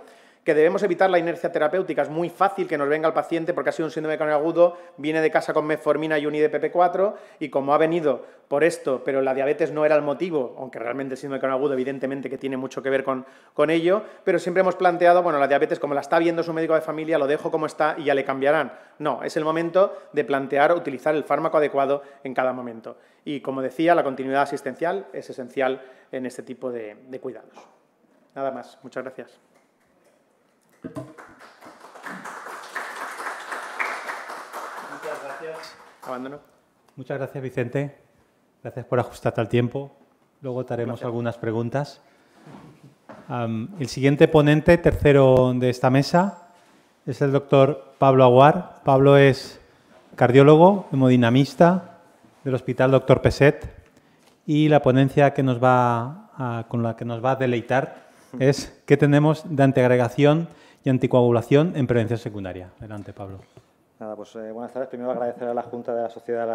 que debemos evitar la inercia terapéutica. Es muy fácil que nos venga el paciente porque ha sido un síndrome crónico agudo, viene de casa con meformina y un IDPP4 y como ha venido por esto, pero la diabetes no era el motivo, aunque realmente el síndrome crónico agudo evidentemente que tiene mucho que ver con, ello, pero siempre hemos planteado, bueno, la diabetes como la está viendo su médico de familia, lo dejo como está y ya le cambiarán. No, es el momento de plantear utilizar el fármaco adecuado en cada momento. Y como decía, la continuidad asistencial es esencial en este tipo de, de cuidados. Nada más, muchas gracias. Muchas gracias, Vicente. Gracias por ajustarte al tiempo. Luego te haremos algunas preguntas. el siguiente ponente, tercero de esta mesa, es el doctor Pablo Aguar. Pablo es cardiólogo, hemodinamista del Hospital Doctor Peset y la ponencia que nos va con la que nos va a deleitar es qué tenemos de antiagregación y anticoagulación en prevención secundaria. Adelante, Pablo pues eh, buenas tardes. Primero agradecer a la Junta de la Sociedad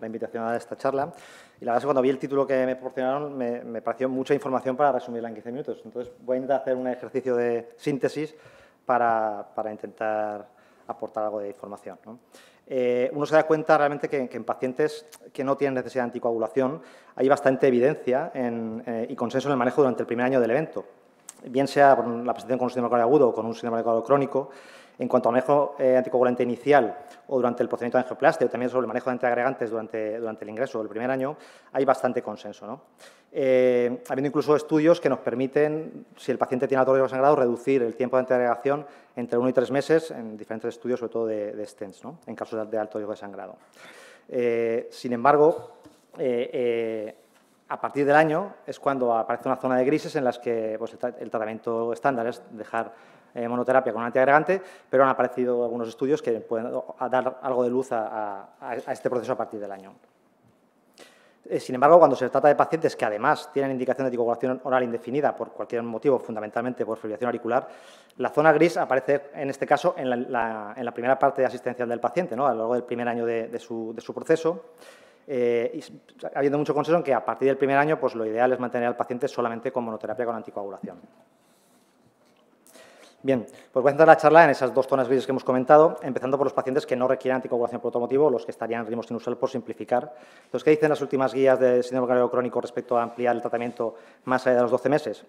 la, invitación a esta charla. Y la verdad es que cuando vi el título que me proporcionaron me, pareció mucha información para resumirla en 15 minutos. Entonces voy a intentar hacer un ejercicio de síntesis para, intentar aportar algo de información. Eh, uno se da cuenta realmente que, en pacientes que no tienen necesidad de anticoagulación hay bastante evidencia eh, y consenso en el manejo durante el primer año del evento, bien sea por la presentación con un síndrome coronario agudo o con un síndrome coronario crónico. En cuanto al manejo eh, anticoagulante inicial o durante el procedimiento de angioplastia, también sobre el manejo de antiagregantes durante, durante el ingreso del primer año, hay bastante consenso. ¿no? Eh, habiendo incluso estudios que nos permiten, si el paciente tiene alto riesgo sangrado, reducir el tiempo de antiagregación entre uno y tres meses en diferentes estudios, sobre todo de, de stents, en casos de alto riesgo de sangrado. Eh, sin embargo, eh, a partir del año es cuando aparece una zona de grises en las que pues, el, tratamiento estándar es dejar eh, monoterapia con antiagregante, pero han aparecido algunos estudios que pueden dar algo de luz a, este proceso a partir del año. Eh, sin embargo, cuando se trata de pacientes que además tienen indicación de anticoagulación oral indefinida por cualquier motivo, fundamentalmente por fibrilación auricular, la zona gris aparece en este caso en la, primera parte de asistencia del paciente, a lo largo del primer año de, su, proceso. Eh, habiendo mucho consenso en que a partir del primer año pues, lo ideal es mantener al paciente solamente con monoterapia con anticoagulación. Bien, pues voy a centrar la charla en esas dos zonas grises que hemos comentado, empezando por los pacientes que no requieren anticoagulación por otro los que estarían en ritmo sinusal por simplificar. Entonces, ¿qué dicen las últimas guías del síndrome cardíaco crónico respecto a ampliar el tratamiento más allá de los 12 meses?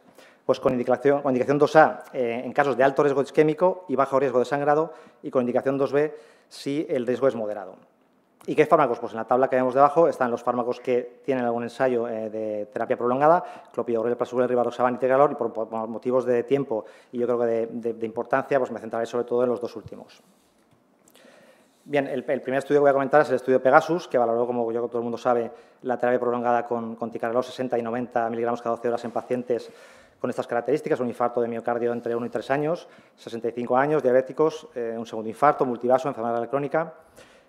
Pues con indicación, indicación 2A eh, en casos de alto riesgo isquémico y bajo riesgo de sangrado y con indicación 2B si el riesgo es moderado. ¿Y qué fármacos? Pues en la tabla que vemos debajo están los fármacos que tienen algún ensayo eh, de terapia prolongada, clopidogrel, prasugrel, rivaroxaban y tegalor, y por, motivos de tiempo y yo creo que de, importancia pues me centraré sobre todo en los dos últimos. Bien, el, primer estudio que voy a comentar es el estudio Pegasus, que valoró, como yo todo el mundo sabe, la terapia prolongada con, con 60 y 90 miligramos cada 12 horas en pacientes con estas características, un infarto de miocardio entre 1 y 3 años, 65 años, diabéticos, eh, un segundo infarto, multivaso, enfermedad crónica.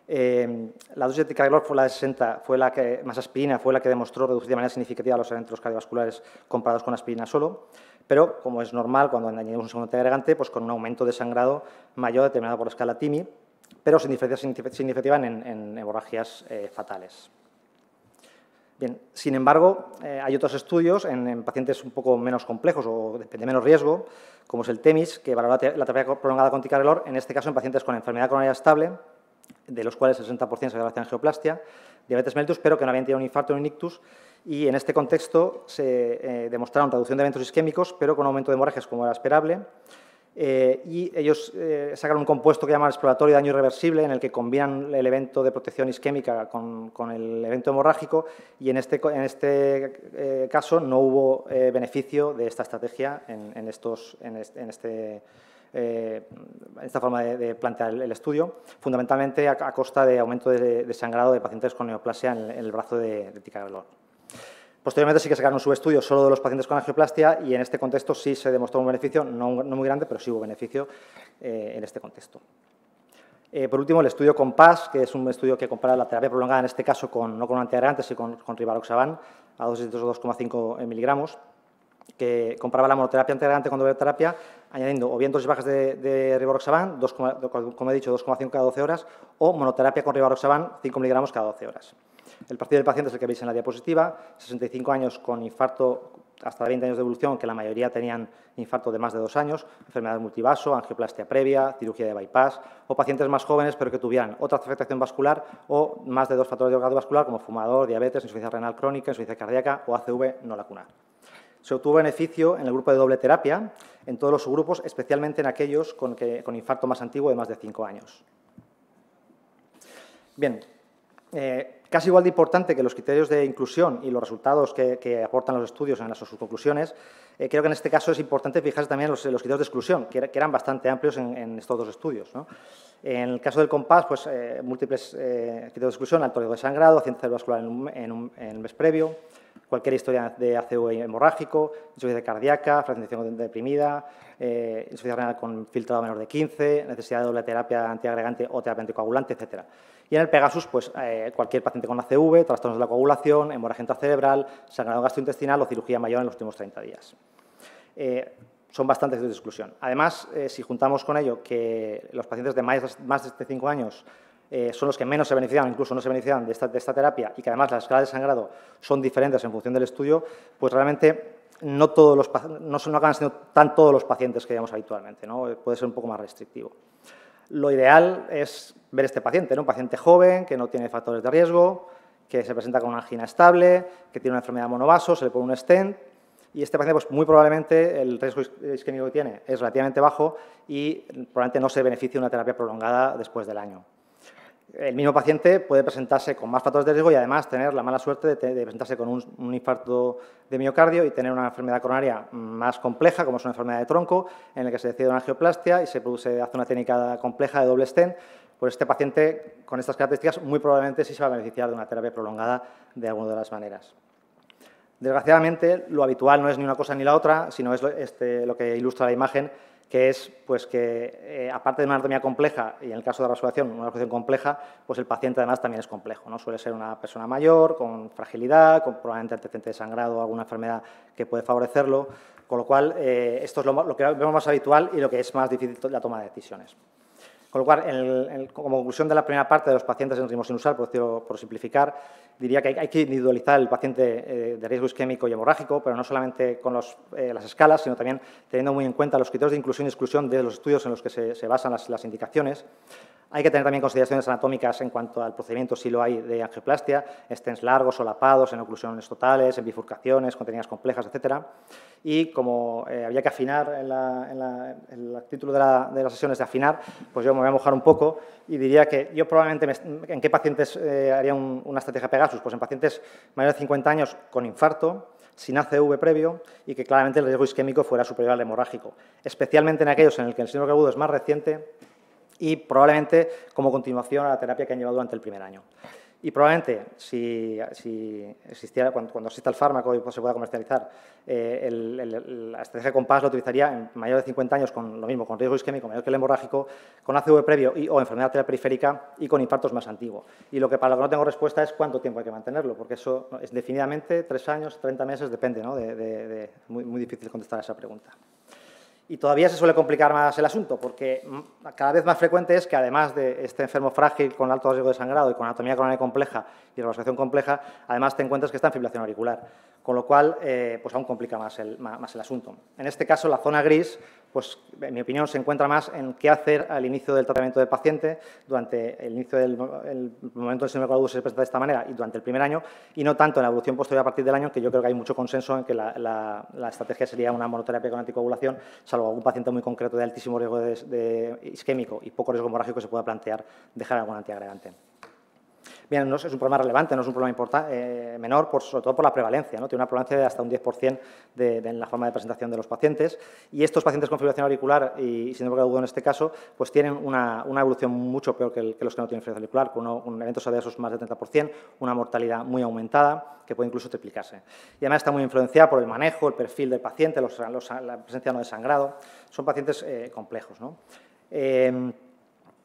Em, la dosis de ticagrelor fue la de 60, fue la que, más aspirina, fue la que demostró reducir de manera significativa los eventos cardiovasculares comparados con aspirina solo, pero como es normal cuando añadimos un segundo agregante, pues con un aumento de sangrado mayor determinado por la escala TIMI, pero sin diferencia significativa en, hemorragias eh, fatales. Bien, sin embargo, eh, hay otros estudios en, pacientes un poco menos complejos o de, menos riesgo, como es el TEMIS, que valora la terapia prolongada con ticagrelor, en este caso en pacientes con enfermedad coronaria estable, de los cuales el 60% se relaciona con angioplastia, diabetes mellitus, pero que no habían tenido un infarto ni un ictus. Y en este contexto se eh, demostraron reducción de eventos isquémicos, pero con aumento de hemorragias como era esperable. Eh, y ellos eh, sacaron un compuesto que llaman exploratorio de daño irreversible, en el que combinan el evento de protección isquémica con, el evento hemorrágico, y en este, en este caso no hubo beneficio de esta estrategia en, estos, en este eh, esta forma de, plantear el, estudio, fundamentalmente a, costa de aumento de, sangrado de pacientes con neoplasia en, el brazo de, de Posteriormente sí que sacaron su estudio solo de los pacientes con angioplastia y en este contexto sí se demostró un beneficio, no, muy grande, pero sí hubo beneficio eh, en este contexto. Eh, por último, el estudio COMPASS que es un estudio que compara la terapia prolongada en este caso con, no con antiagregantes, sino con, con rivaroxaban a dosis de 2,5 miligramos, que comparaba la monoterapia antiagregante con doble terapia añadiendo o bien dosis bajas de, de como he dicho, 2,5 cada 12 horas, o monoterapia con riboroxaban, 5 miligramos cada 12 horas. El perfil del paciente es el que veis en la diapositiva, 65 años con infarto hasta 20 años de evolución, que la mayoría tenían infarto de más de dos años, enfermedad multivaso, angioplastia previa, cirugía de bypass, o pacientes más jóvenes pero que tuvieran otra afectación vascular o más de dos factores de riesgo vascular como fumador, diabetes, insuficiencia renal crónica, insuficiencia cardíaca o ACV no lacunar. Se obtuvo beneficio en el grupo de doble terapia, en todos los subgrupos, especialmente en aquellos con, infarto más antiguo de más de 5 años. Bien, eh, casi igual de importante que los criterios de inclusión y los resultados que, aportan los estudios en las, sus conclusiones, eh, creo que en este caso es importante fijarse también en los, criterios de exclusión, que, eran bastante amplios en, estos dos estudios. En el caso del compás, pues, eh, múltiples criterios de exclusión, alto riesgo de sangrado, accidente vascular en, un, en el mes previo, cualquier historia de ACV hemorrágico, insuficiencia cardíaca, fragmentación deprimida, eh, insuficiencia renal con filtrado menor de 15, necesidad de doble terapia antiagregante o terapia anticoagulante, etc. Y en el Pegasus, pues eh, cualquier paciente con ACV, trastornos de la coagulación, hemorragia intracerebral, sangrado gastrointestinal o cirugía mayor en los últimos 30 días. Eh, son bastantes de exclusión. Además, si juntamos con ello que los pacientes de más, más de 5 años eh, son los que menos se benefician, incluso no se benefician de esta, terapia, y que además las escalas de sangrado son diferentes en función del estudio, pues realmente no, todos los, no, acaban siendo tan todos los pacientes que vemos habitualmente, eh, puede ser un poco más restrictivo. Lo ideal es ver este paciente, un paciente joven que no tiene factores de riesgo, que se presenta con una angina estable, que tiene una enfermedad monovaso, se le pone un stent y este paciente pues, muy probablemente el riesgo isquémico que tiene es relativamente bajo y probablemente no se beneficie de una terapia prolongada después del año el mismo paciente puede presentarse con más factores de riesgo y además tener la mala suerte de, presentarse con un, infarto de miocardio y tener una enfermedad coronaria más compleja, como es una enfermedad de tronco, en la que se decide una angioplastia y se produce, hace una técnica compleja de doble stent, pues este paciente con estas características muy probablemente sí se va a beneficiar de una terapia prolongada de alguna de las maneras. Desgraciadamente, lo habitual no es ni una cosa ni la otra, sino es lo este, que ilustra la imagen, que es pues, que, eh, aparte de una anatomía compleja, y en el caso de la vasculación, una vasculación compleja, pues el paciente además también es complejo. ¿no? Suele ser una persona mayor, con fragilidad, con probablemente antecedente de sangrado o alguna enfermedad que puede favorecerlo, con lo cual eh, esto es lo que vemos más habitual y lo que es más difícil la toma de decisiones. Con lo cual, como conclusión de la primera parte de los pacientes en usar por, por simplificar, diría que hay, que individualizar el paciente eh, de riesgo isquémico y hemorrágico, pero no solamente con eh, las escalas, sino también teniendo muy en cuenta los criterios de inclusión y exclusión de los estudios en los que se, basan las indicaciones. Hay que tener también consideraciones anatómicas en cuanto al procedimiento, si lo hay, de angioplastia, estens largos, solapados, en oclusiones totales, en bifurcaciones, contenidas complejas, etc. Y como eh, había que afinar en, el título de, la, sesión las sesiones de afinar, pues yo me voy a mojar un poco y diría que yo probablemente, ¿en qué pacientes eh, haría una estrategia Pegasus? Pues en pacientes mayores de 50 años con infarto, sin ACV previo y que claramente el riesgo isquémico fuera superior al hemorrágico, especialmente en aquellos en el que el síndrome agudo es más reciente y probablemente como continuación a la terapia que han llevado durante el primer año. Y probablemente, si, existiera, cuando, exista el fármaco y se pueda comercializar, eh, la estrategia COMPASS compás utilizaría en mayor de 50 años con lo mismo, con riesgo isquémico mayor que el hemorrágico, con ACV previo y, o enfermedad periférica y con infartos más antiguos. Y lo que para lo que no tengo respuesta es cuánto tiempo hay que mantenerlo, porque eso es definidamente tres años, 30 meses, depende, ¿no? De, muy, muy difícil contestar a esa pregunta. Y todavía se suele complicar más el asunto, porque cada vez más frecuente es que, además de este enfermo frágil con alto riesgo de sangrado y con anatomía coronaria compleja y vasculación compleja, además te encuentras que está en fibrilación auricular, con lo cual eh, pues aún complica más más el asunto. En este caso, la zona gris pues en mi opinión se encuentra más en qué hacer al inicio del tratamiento del paciente, durante el inicio del momento del síndrome se presenta de esta manera y durante el primer año, y no tanto en la evolución posterior a partir del año, que yo creo que hay mucho consenso en que la, estrategia sería una monoterapia con anticoagulación, salvo algún paciente muy concreto de altísimo riesgo de, isquémico y poco riesgo hemorrágico se pueda plantear dejar algún antiagregante. Bien, no es un problema relevante, no es un problema eh, menor, por, sobre todo por la prevalencia. ¿no? Tiene una prevalencia de hasta un 10% de, en la forma de presentación de los pacientes. Y estos pacientes con fibrilación auricular y, sin embargo en este caso, pues tienen una, una evolución mucho peor que, los que no tienen fibrilación auricular, con un eventos adversos más del 30%, una mortalidad muy aumentada, que puede incluso triplicarse. Y además está muy influenciada por el manejo, el perfil del paciente, los, la presencia no de sangrado. Son pacientes eh, complejos. ¿no? Eh,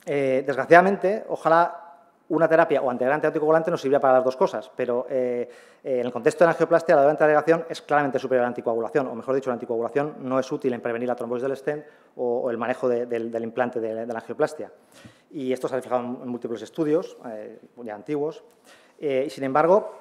desgraciadamente, ojalá una terapia o antiagregante anticoagulante nos sirve para las dos cosas, pero eh, eh, en el contexto de la angioplastia la doble anteagulación es claramente superior a la anticoagulación, o mejor dicho, la anticoagulación no es útil en prevenir la trombosis del stent o, el manejo del, implante de, la angioplastia. Y esto se ha reflejado en, múltiples estudios, eh, ya antiguos. y sin embargo,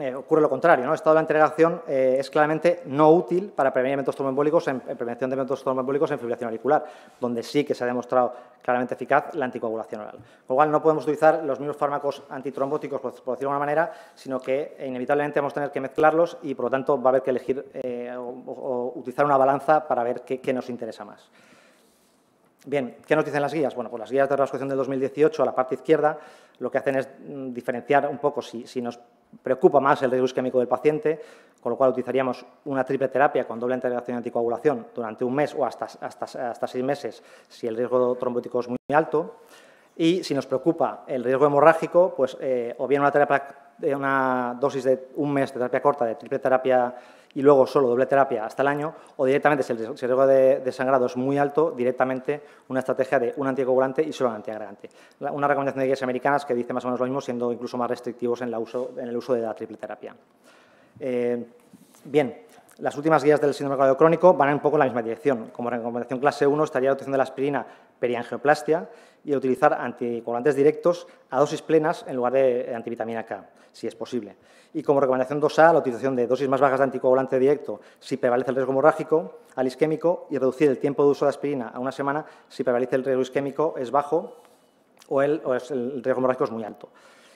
eh, ocurre lo contrario. ¿no? El estado de la integración eh, es claramente no útil para prevenir eventos tromboembólicos en, prevención de eventos tromboembólicos en fibrilación auricular, donde sí que se ha demostrado claramente eficaz la anticoagulación oral. Con lo cual, no podemos utilizar los mismos fármacos antitrombóticos, por, decirlo de alguna manera, sino que inevitablemente vamos a tener que mezclarlos y, por lo tanto, va a haber que elegir eh, o, utilizar una balanza para ver qué, nos interesa más. Bien, ¿qué nos dicen las guías? Bueno, pues las guías de resolución del 2018, a la parte izquierda, lo que hacen es mm, diferenciar un poco si, si nos preocupa más el riesgo isquémico del paciente, con lo cual utilizaríamos una triple terapia con doble integración y anticoagulación durante un mes o hasta, hasta, seis meses si el riesgo trombótico es muy alto. Y si nos preocupa el riesgo hemorrágico, pues eh, o bien una, terapia, eh, una dosis de un mes de terapia corta, de triple terapia y luego solo doble terapia hasta el año, o directamente, si el riesgo de, sangrado es muy alto, directamente una estrategia de un anticoagulante y solo un antiagregante. Una recomendación de guías americanas que dice más o menos lo mismo, siendo incluso más restrictivos en, uso, en el uso de la triple terapia. Eh, bien, las últimas guías del síndrome cardio crónico van un poco en la misma dirección. Como recomendación clase 1 estaría la utilización de la aspirina periangioplastia y utilizar anticoagulantes directos a dosis plenas en lugar de antivitamina K, si es posible. Y como recomendación 2A, la utilización de dosis más bajas de anticoagulante directo si prevalece el riesgo hemorrágico al isquémico y reducir el tiempo de uso de aspirina a una semana si prevalece el riesgo isquémico es bajo o el, o el riesgo hemorrágico es muy alto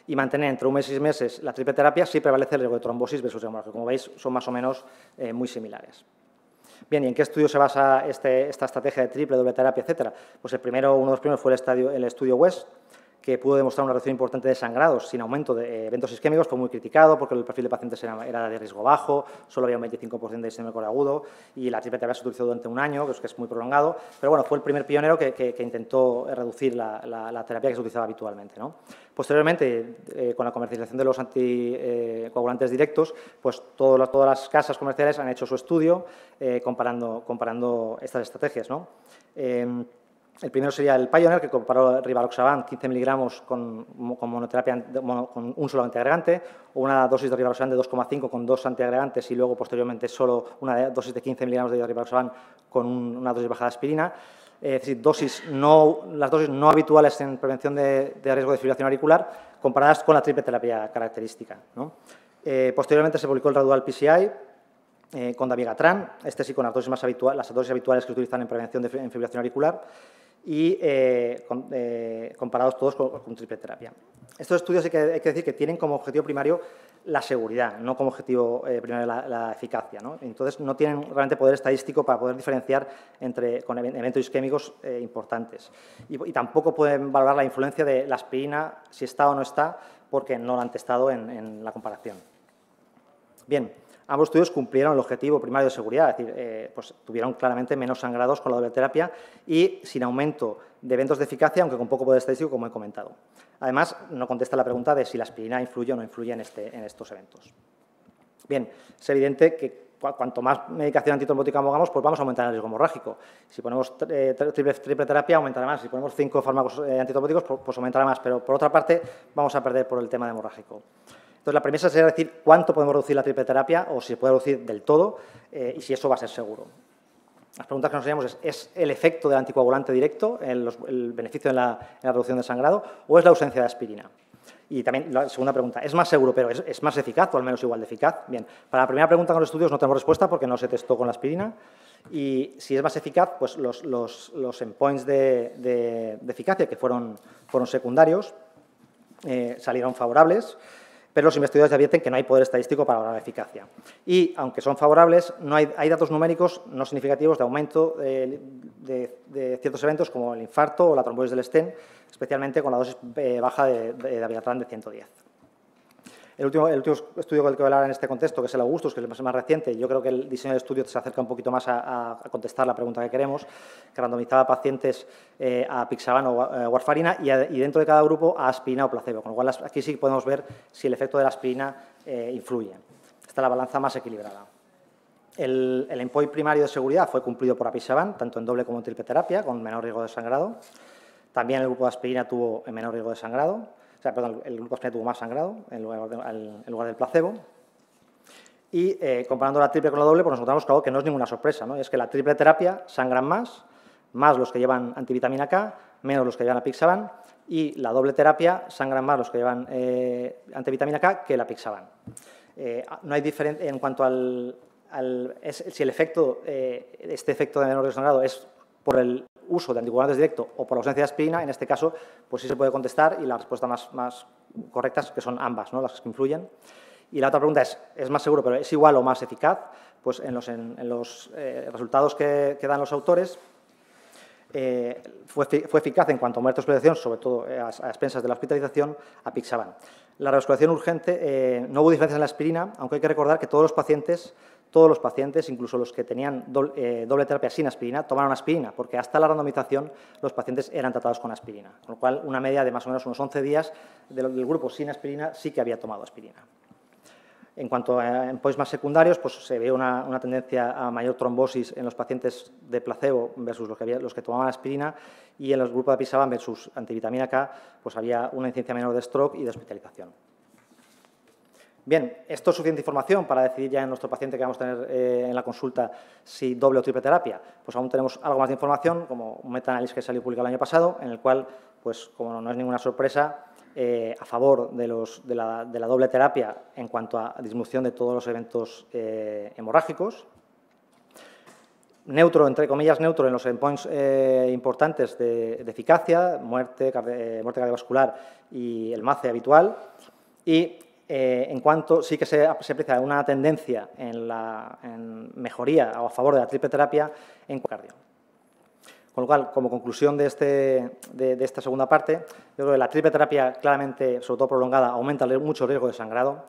y mantener entre un mes y seis meses la triple terapia, sí prevalece el riesgo de trombosis versus hemorragia. Como veis, son más o menos eh, muy similares. Bien, ¿y en qué estudio se basa este, esta estrategia de triple, doble terapia, etcétera? Pues el primero, uno de los primeros fue el, estadio, el estudio West, que pudo demostrar una reducción importante de sangrados sin aumento de eh, eventos isquémicos, fue muy criticado porque el perfil de pacientes era, era de riesgo bajo, solo había un 25% de isquemia agudo y la triple terapia se utilizó durante un año, que es, muy prolongado, pero bueno, fue el primer pionero que, intentó eh, reducir la, terapia que se utilizaba habitualmente. ¿no? Posteriormente, eh, con la comercialización de los anticoagulantes directos, pues todas, todas las casas comerciales han hecho su estudio comparando, comparando estas estrategias. ¿no? Em, el primero sería el Pioneer, que comparó rivaroxaban 15 miligramos con, monoterapia con un solo antiagregante, o una dosis de rivaroxaban de 2,5 con dos antiagregantes y luego posteriormente solo una dosis de 15 miligramos de rivaroxaban con una dosis bajada de aspirina. Eh, es decir, dosis no, las dosis no habituales en prevención de, riesgo de fibrilación auricular comparadas con la triple terapia característica. Eh, posteriormente se publicó el Radual PCI, eh, con Davigatran, este sí con las dosis, más habitual, las dosis habituales que se utilizan en prevención de fibrilación auricular y eh, eh, comparados todos con, triple terapia. Estos estudios hay que, decir que tienen como objetivo primario la seguridad, no como objetivo eh, primario la, eficacia. Entonces, no tienen realmente poder estadístico para poder diferenciar entre, con eventos isquémicos importantes. Y, tampoco pueden valorar la influencia de la aspirina, si está o no está, porque no la han testado en, en la comparación. Bien. Ambos estudios cumplieron el objetivo primario de seguridad, es decir, eh, pues tuvieron claramente menos sangrados con la doble terapia y sin aumento de eventos de eficacia, aunque con poco poder estadístico, como he comentado. Además, no contesta la pregunta de si la aspirina influye o no influye en, este, estos eventos. Bien, es evidente que cuanto más medicación antitrombótica pongamos, pues vamos a aumentar el riesgo hemorrágico. Si ponemos eh, triple, terapia, aumentará más. Si ponemos cinco fármacos eh, pues, aumentará más. Pero, por otra parte, vamos a perder por el tema de hemorrágico. Entonces, la premisa sería decir cuánto podemos reducir la triple terapia o si se puede reducir del todo eh, y si eso va a ser seguro. Las preguntas que nos hacíamos es, ¿es el efecto del anticoagulante directo, el, el beneficio en la, reducción del sangrado, o es la ausencia de aspirina? Y también la segunda pregunta, ¿es más seguro, pero es, más eficaz o al menos igual de eficaz? Bien, para la primera pregunta con los estudios no tenemos respuesta porque no se testó con la aspirina. Y si es más eficaz, pues los, endpoints de, eficacia que fueron, fueron secundarios eh, salieron favorables pero los investigadores advierten que no hay poder estadístico para hablar la eficacia. Y, aunque son favorables, no hay, datos numéricos no significativos de aumento de, ciertos eventos como el infarto o la trombosis del estén, especialmente con la dosis eh, baja de, de, de 110. El último, el con estudio que voy a hablar en este contexto, que es el Augustus, que es el más reciente, yo creo que el diseño del estudio se acerca un poquito más a, contestar la pregunta que queremos, que randomizaba pacientes eh, a Pixaban o eh, warfarina y, dentro de cada grupo a aspirina o placebo, con lo cual aquí sí podemos ver si el efecto de la aspirina eh, influye. Esta es la balanza más equilibrada. El, el primario de seguridad fue cumplido por apixaban, tanto en doble como en triple terapia, con menor riesgo de sangrado. También el grupo de aspirina tuvo menor riesgo de sangrado o sea, perdón, el grupo tuvo más sangrado en lugar, del placebo. Y eh, comparando la triple con la doble, pues nos encontramos claro que no es ninguna sorpresa, ¿no? Es que la triple terapia sangran más, más los que llevan antivitamina K, menos los que llevan apixaban, y la doble terapia sangran más los que llevan eh, antivitamina K que la apixaban. Eh, no hay diferencia en cuanto al, si el efecto, este efecto de menor sangrado es por el uso de anticoagulantes directo o por la ausencia de aspirina, en este caso, pues sí se puede contestar y la respuesta más, más correcta es que son ambas, ¿no? las que influyen. Y la otra pregunta es, ¿es más seguro pero es igual o más eficaz? Pues en los, eh, resultados que, dan los autores, eh, fue, eficaz en cuanto a muertes hospitalización, sobre todo eh, a, expensas de la hospitalización, a Pixaban. La revascularización urgente, no hubo diferencias en la aspirina, aunque hay que recordar que todos los pacientes todos los pacientes, incluso los que tenían eh, doble, terapia sin aspirina, tomaron aspirina, porque hasta la randomización los pacientes eran tratados con aspirina, con lo cual una media de más o menos unos 11 días del, grupo sin aspirina sí que había tomado aspirina. En cuanto a en más secundarios, pues se ve una, tendencia a mayor trombosis en los pacientes de placebo versus los que, tomaban aspirina y en los grupos de pisaban versus antivitamina K, pues había una incidencia menor de stroke y de hospitalización. Bien, esto es suficiente información para decidir ya en nuestro paciente que vamos a tener eh, en la consulta si doble o triple terapia. Pues aún tenemos algo más de información, como un metaanálisis que salió publicado el año pasado, en el cual, pues como no es ninguna sorpresa, eh, a favor de, la, doble terapia en cuanto a disminución de todos los eventos eh, hemorrágicos. Neutro, entre comillas, neutro en los endpoints importantes de, eficacia, muerte, muerte cardiovascular y el MACE habitual. Y eh, en cuanto sí que se, se, aprecia una tendencia en, la, mejoría o a favor de la triple terapia en cardio. Con lo cual, como conclusión este, de, esta segunda parte, yo creo que la triple terapia claramente, sobre todo prolongada, aumenta mucho el riesgo de sangrado.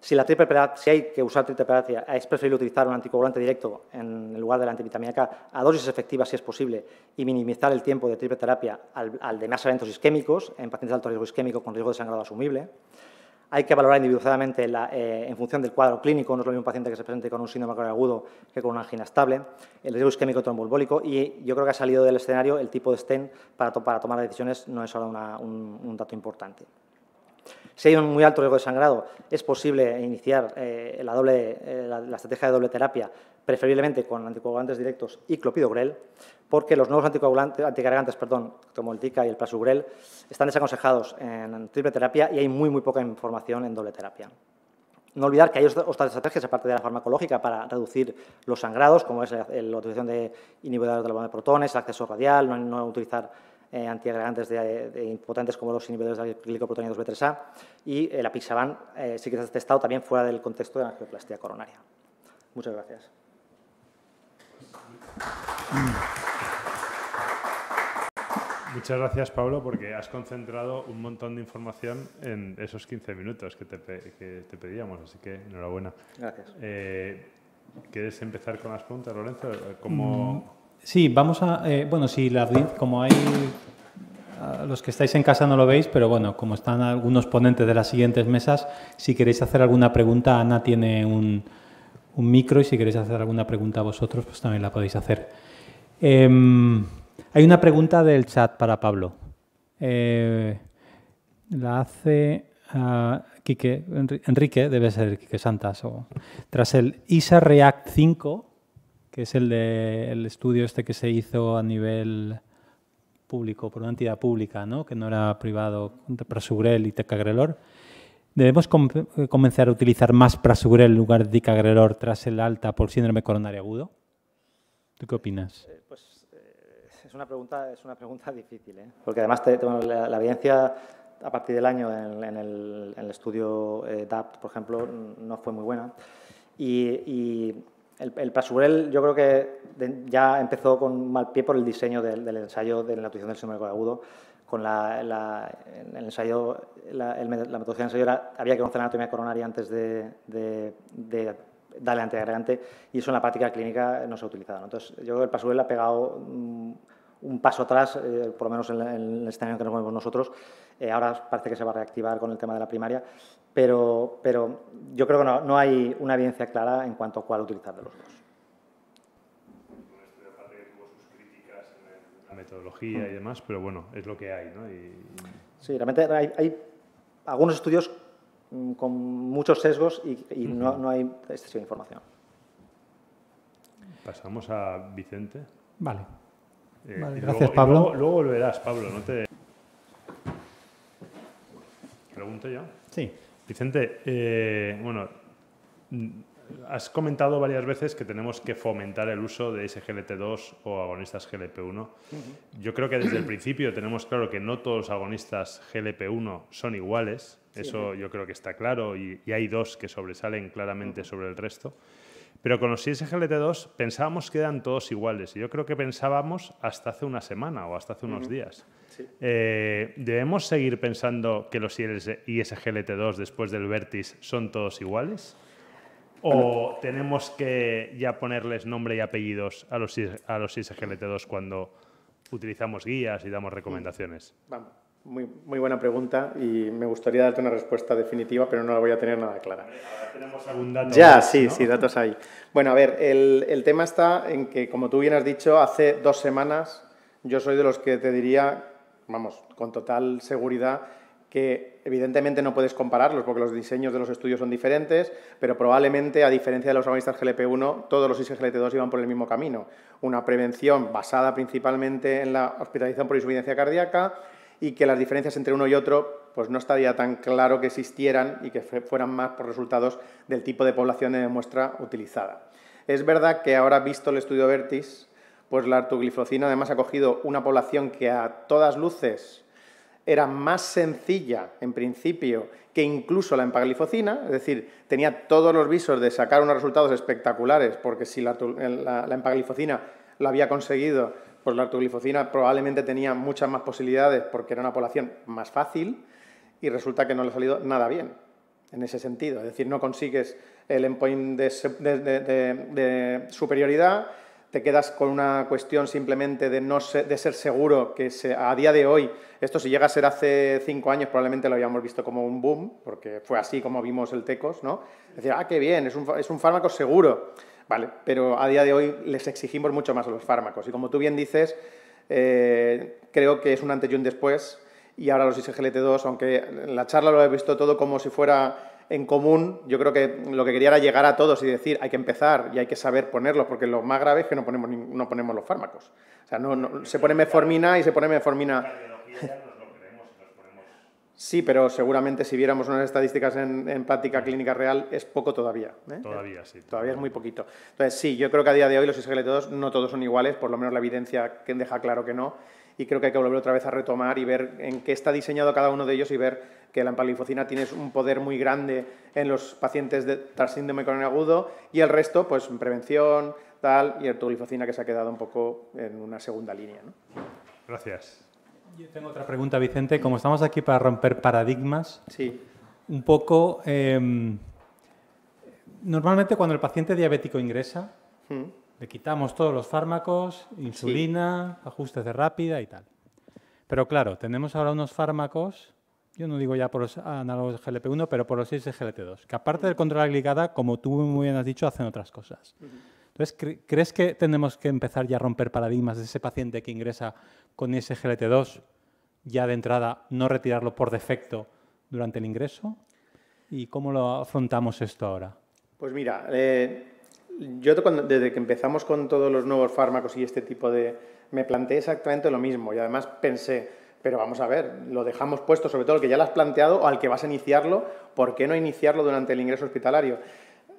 Si, la si hay que usar triple terapia, es preferible utilizar un anticoagulante directo en lugar de la antivitamina K a dosis efectivas si es posible y minimizar el tiempo de triple terapia al, al de más eventos isquémicos en pacientes de alto riesgo isquémico con riesgo de sangrado asumible. Hay que valorar individualmente eh, en función del cuadro clínico, no es lo mismo un paciente que se presente con un síndrome agudo que con una angina estable, el riesgo isquémico trombobólico y yo creo que ha salido del escenario el tipo de stent para, tomar decisiones, no es ahora un dato importante. Si hay un muy alto riesgo de sangrado, es posible iniciar eh, la, doble, eh, la, estrategia de doble terapia, preferiblemente con anticoagulantes directos y clopidogrel, porque los nuevos anticoagulantes, anticargantes perdón, como el TICA y el prasugrel están desaconsejados en triple terapia y hay muy, muy poca información en doble terapia. No olvidar que hay otras estrategias, aparte de la farmacológica, para reducir los sangrados, como es la, utilización de inhibidores de la bomba de protones, acceso radial, no utilizar eh, antiagregantes de, como los inhibidores de glicoproteína 2B3A y eh, la Pixaban eh, sí que se ha testado también fuera del contexto de la angioplastia coronaria. Muchas gracias. Muchas gracias, Pablo, porque has concentrado un montón de información en esos 15 minutos que te, que te pedíamos, así que enhorabuena. Gracias. Eh, ¿Quieres empezar con las preguntas, Lorenzo? ¿Cómo, mm. Sí, vamos a. Eh, bueno, si la como hay. Los que estáis en casa no lo veis, pero bueno, como están algunos ponentes de las siguientes mesas, si queréis hacer alguna pregunta, Ana tiene un, micro y si queréis hacer alguna pregunta a vosotros, pues también la podéis hacer. Em, hay una pregunta del chat para Pablo. Eh, la hace ah, Enrique, debe ser Quique Santas. tras el ISA React 5, que es el, de, estudio este que se hizo a nivel público, por una entidad pública, ¿no? que no era privado, Prasugrel y Ticagrelor. Debemos eh, comenzar a utilizar más Prasugrel en lugar de Ticagrelor tras el alta por síndrome coronario agudo. ¿Tú qué opinas? Eh, pues eh, es, una pregunta, es una pregunta difícil, porque además la, evidencia a partir del año en, el, estudio DAPT, por ejemplo, no fue muy buena. Y, y, el, el yo creo que ya empezó con mal pie por el diseño del, ensayo de la nutrición del síndrome agudo. Con la, el ensayo, la, metodología del ensayo había que conocer la anatomía coronaria antes de, darle antiagregante y eso en la práctica clínica no se ha utilizado. Entonces, yo creo que el pasurel ha pegado un paso atrás, eh, por lo menos en, el escenario que nos movemos nosotros. Eh, ahora parece que se va a reactivar con el tema de la primaria, pero, pero yo creo que no, no, hay una evidencia clara en cuanto a cuál utilizar de los dos. La metodología y demás, pero bueno, es lo que hay, ¿no? Sí, realmente hay, hay, algunos estudios mm, con muchos sesgos y, no, no hay excesiva información. Pasamos a Vicente. Vale. Eh, gracias, Pablo. Luego, volverás Pablo. No te... ¿Pregunto yo? Sí. Vicente, eh, bueno, mm, has comentado varias veces que tenemos que fomentar el uso de SGLT2 o agonistas GLP1. Yo creo que desde el principio tenemos claro que no todos los agonistas GLP1 son iguales. Eso yo creo que está claro y hay dos que sobresalen claramente sobre el resto. Pero con los isglt 2 pensábamos que eran todos iguales. Y yo creo que pensábamos hasta hace una semana o hasta hace unos días. Eh, ¿Debemos seguir pensando que los ISGLT2 después del Vertis son todos iguales? ¿O tenemos que ya ponerles nombre y apellidos a los, a los ISGLT2 cuando utilizamos guías y damos mm. recomendaciones? Vamos. Muy, muy, buena pregunta y me gustaría darte una respuesta definitiva, pero no la voy a tener nada clara. tenemos algún dato. Ya, sí, sí, datos ahí. Bueno, a ver, el, el, tema está en que, como tú bien has dicho, hace dos semanas yo soy de los que te diría, vamos, con total seguridad, que evidentemente no puedes compararlos porque los diseños de los estudios son diferentes, pero probablemente, a diferencia de los agonistas GLP-1, todos los ISGLT-2 iban por el mismo camino. Una prevención basada principalmente en la hospitalización por insuficiencia cardíaca y que las diferencias entre uno y otro pues no estaría tan claro que existieran y que fueran más por resultados del tipo de población de muestra utilizada. Es verdad que ahora, visto el estudio Vertis, pues la artuglifocina además ha cogido una población que a todas luces era más sencilla en principio que incluso la empaglifocina, es decir, tenía todos los visos de sacar unos resultados espectaculares, porque si la, la, la empaglifocina lo había conseguido pues la ortoglifosina probablemente tenía muchas más posibilidades porque era una población más fácil y resulta que no le ha salido nada bien en ese sentido. Es decir, no consigues el endpoint de, superioridad, te quedas con una cuestión simplemente de, no ser, de ser seguro que a día de hoy, esto si llega a ser hace cinco años, probablemente lo habíamos visto como un boom, porque fue así como vimos el TECOS, ¿no? Es decir, ah, qué bien, es un, es un fármaco seguro. ¿vale? Pero a día de hoy les exigimos mucho más a los fármacos. Y como tú bien dices, eh, creo que es un antes y un después. Y ahora los ISGLT2, aunque en la charla lo he visto todo como si fuera en común, yo creo que lo que quería era llegar a todos y decir, hay que empezar y hay que saber ponerlos, porque lo más grave es que no ponemos, no ponemos los fármacos. O sea, se pone meformina y se pone meformina... Sí, pero seguramente si viéramos unas estadísticas en, en práctica mm. clínica real es poco todavía. ¿eh? Todavía, sí. Todavía es muy poquito. Entonces, sí, yo creo que a día de hoy los sglt no todos son iguales, por lo menos la evidencia que deja claro que no. Y creo que hay que volver otra vez a retomar y ver en qué está diseñado cada uno de ellos y ver que la empalifocina tiene un poder muy grande en los pacientes de, tras síndrome coronario agudo y el resto, pues en prevención, tal, y el que se ha quedado un poco en una segunda línea. Gracias. Yo tengo otra pregunta, Vicente. Como estamos aquí para romper paradigmas, un poco... Em, normalmente cuando el paciente diabético ingresa, hmm. le quitamos todos los fármacos, insulina, ajustes de rápida y tal. Pero claro, tenemos ahora unos fármacos, yo no digo ya por los análogos de GLP-1, pero por los 6 de glp 2 que aparte del control de como tú muy bien has dicho, hacen otras cosas. ¿crees que tenemos que empezar ya a romper paradigmas de ese paciente que ingresa con ese GLT2, ya de entrada no retirarlo por defecto durante el ingreso? ¿Y cómo lo afrontamos esto ahora? Pues mira, eh, yo desde que empezamos con todos los nuevos fármacos y este tipo de... me planteé exactamente lo mismo y además pensé, pero vamos a ver, lo dejamos puesto, sobre todo el que ya lo has planteado o al que vas a iniciarlo, ¿por qué no iniciarlo durante el ingreso hospitalario?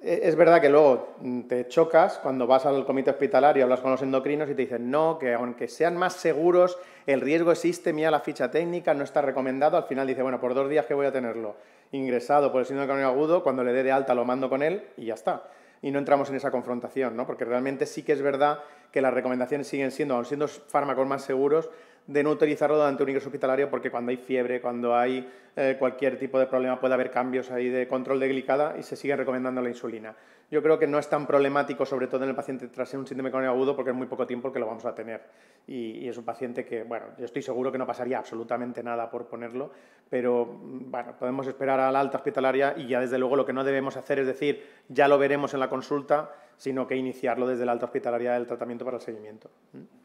Eh, es verdad que luego mm, te chocas cuando vas al comité hospitalario, hablas con los endocrinos y te dicen, no, que aunque sean más seguros, el riesgo existe, mira la ficha técnica, no está recomendado. Al final dice, bueno, por dos días que voy a tenerlo ingresado por el síndrome coronario agudo, cuando le dé de alta lo mando con él y ya está. Y no entramos en esa confrontación, ¿no? Porque realmente sí que es verdad que las recomendaciones siguen siendo, aun siendo fármacos más seguros, de no utilizarlo durante un ingreso hospitalario porque cuando hay fiebre, cuando hay eh, cualquier tipo de problema puede haber cambios ahí de control de glicada y se sigue recomendando la insulina. Yo creo que no es tan problemático, sobre todo en el paciente tras un síndrome crónico agudo, porque es muy poco tiempo que lo vamos a tener. Y, y, es un paciente que, bueno, yo estoy seguro que no pasaría absolutamente nada por ponerlo, pero mm, bueno, podemos esperar a la alta hospitalaria y ya desde luego lo que no debemos hacer es decir, ya lo veremos en la consulta, sino que iniciarlo desde la alta hospitalaria del tratamiento para el seguimiento. ¿Mm?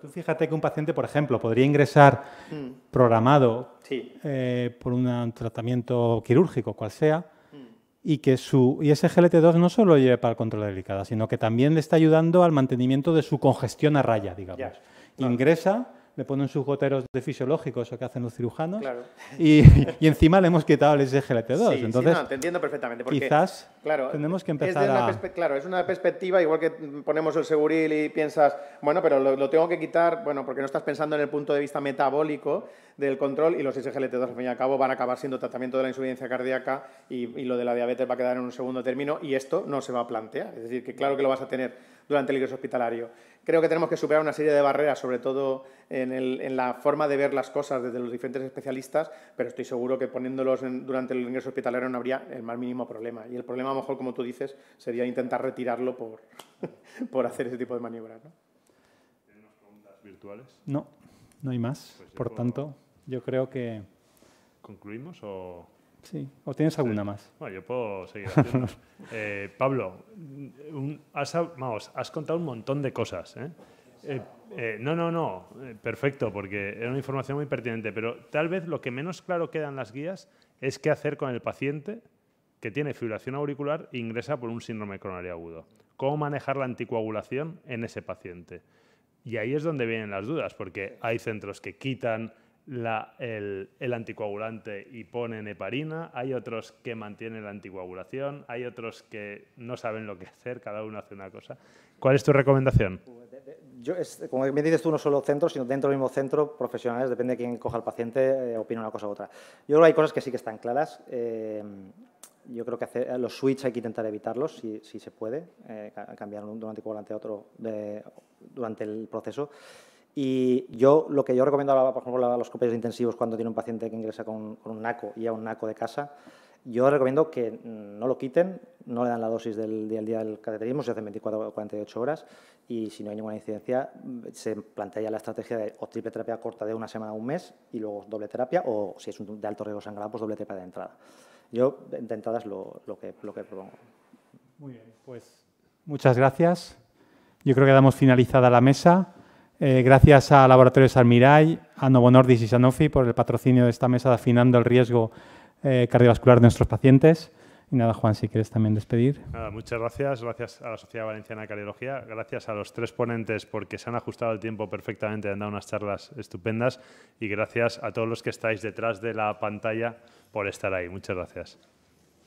Tú fíjate que un paciente, por ejemplo, podría ingresar mm. programado eh, por un tratamiento quirúrgico, cual sea, mm. y que su isglt 2 no solo lleve para el control de sino que también le está ayudando al mantenimiento de su congestión a raya, digamos. Ingresa le ponen sus goteros de fisiológicos, o que hacen los cirujanos, y, encima le hemos quitado el SGLT2. Sí, Entonces, sí, no, te entiendo perfectamente. quizás tenemos que empezar a... Claro, es una perspectiva, igual que ponemos el seguril y piensas, bueno, pero lo, tengo que quitar, bueno, porque no estás pensando en el punto de vista metabólico del control y los SGLT2, al fin y al cabo, van a acabar siendo tratamiento de la insuficiencia cardíaca y, y lo de la diabetes va a quedar en un segundo término y esto no se va a plantear. Es decir, que claro que lo vas a tener durante el ingreso hospitalario creo que tenemos que superar una serie de barreras, sobre todo en, la forma de ver las cosas desde los diferentes especialistas, pero estoy seguro que poniéndolos durante el ingreso hospitalario no habría el más mínimo problema. Y el problema, a lo mejor, como tú dices, sería intentar retirarlo por, por hacer ese tipo de maniobras. ¿no? ¿Tenemos preguntas virtuales? No, no hay más. Pues por tanto, yo creo que... ¿Concluimos o...? Sí, ¿o tienes alguna más? Bueno, yo puedo seguir eh, Pablo, has, contado un montón de cosas. ¿eh? Eh, no, no, no, perfecto, porque era una información muy pertinente, pero tal vez lo que menos claro quedan las guías es qué hacer con el paciente que tiene fibrilación auricular e ingresa por un síndrome coronario agudo. ¿Cómo manejar la anticoagulación en ese paciente? Y ahí es donde vienen las dudas, porque hay centros que quitan el, anticoagulante y ponen heparina, hay otros que mantienen la anticoagulación, hay otros que no saben lo que hacer, cada uno hace una cosa. ¿Cuál es tu recomendación? Pues yo, como me dices tú, no solo centros, sino dentro del mismo centro, profesionales, depende de quién coja el paciente, eh, opina una cosa u otra. Yo creo que hay cosas que sí que están claras. Eh, yo creo que hacer los switch hay que intentar evitarlos si, se puede, eh, cambiar de un anticoagulante a otro de, durante el proceso. Y yo lo que yo recomiendo, por ejemplo, a los compañeros intensivos cuando tiene un paciente que ingresa con, un NACO y a un NACO de casa, yo recomiendo que no lo quiten, no le dan la dosis del día día del cateterismo, se hacen 24 o 48 horas y si no hay ninguna incidencia se plantea la estrategia de o triple terapia corta de una semana a un mes y luego doble terapia o si es de alto riesgo sangrado, pues doble terapia de entrada. Yo de entrada es lo, que, lo que propongo. Muy bien, pues muchas gracias. Yo creo que damos finalizada la mesa. Eh, gracias a Laboratorios Almiray, a Novo Nordis y Sanofi por el patrocinio de esta mesa de afinando el riesgo eh, cardiovascular de nuestros pacientes. Y nada, Juan, si quieres también despedir. muchas gracias. Gracias a la Sociedad Valenciana de Cardiología. Gracias a los tres ponentes porque se han ajustado el tiempo perfectamente, han dado unas charlas estupendas. Y gracias a todos los que estáis detrás de la pantalla por estar ahí. Muchas gracias.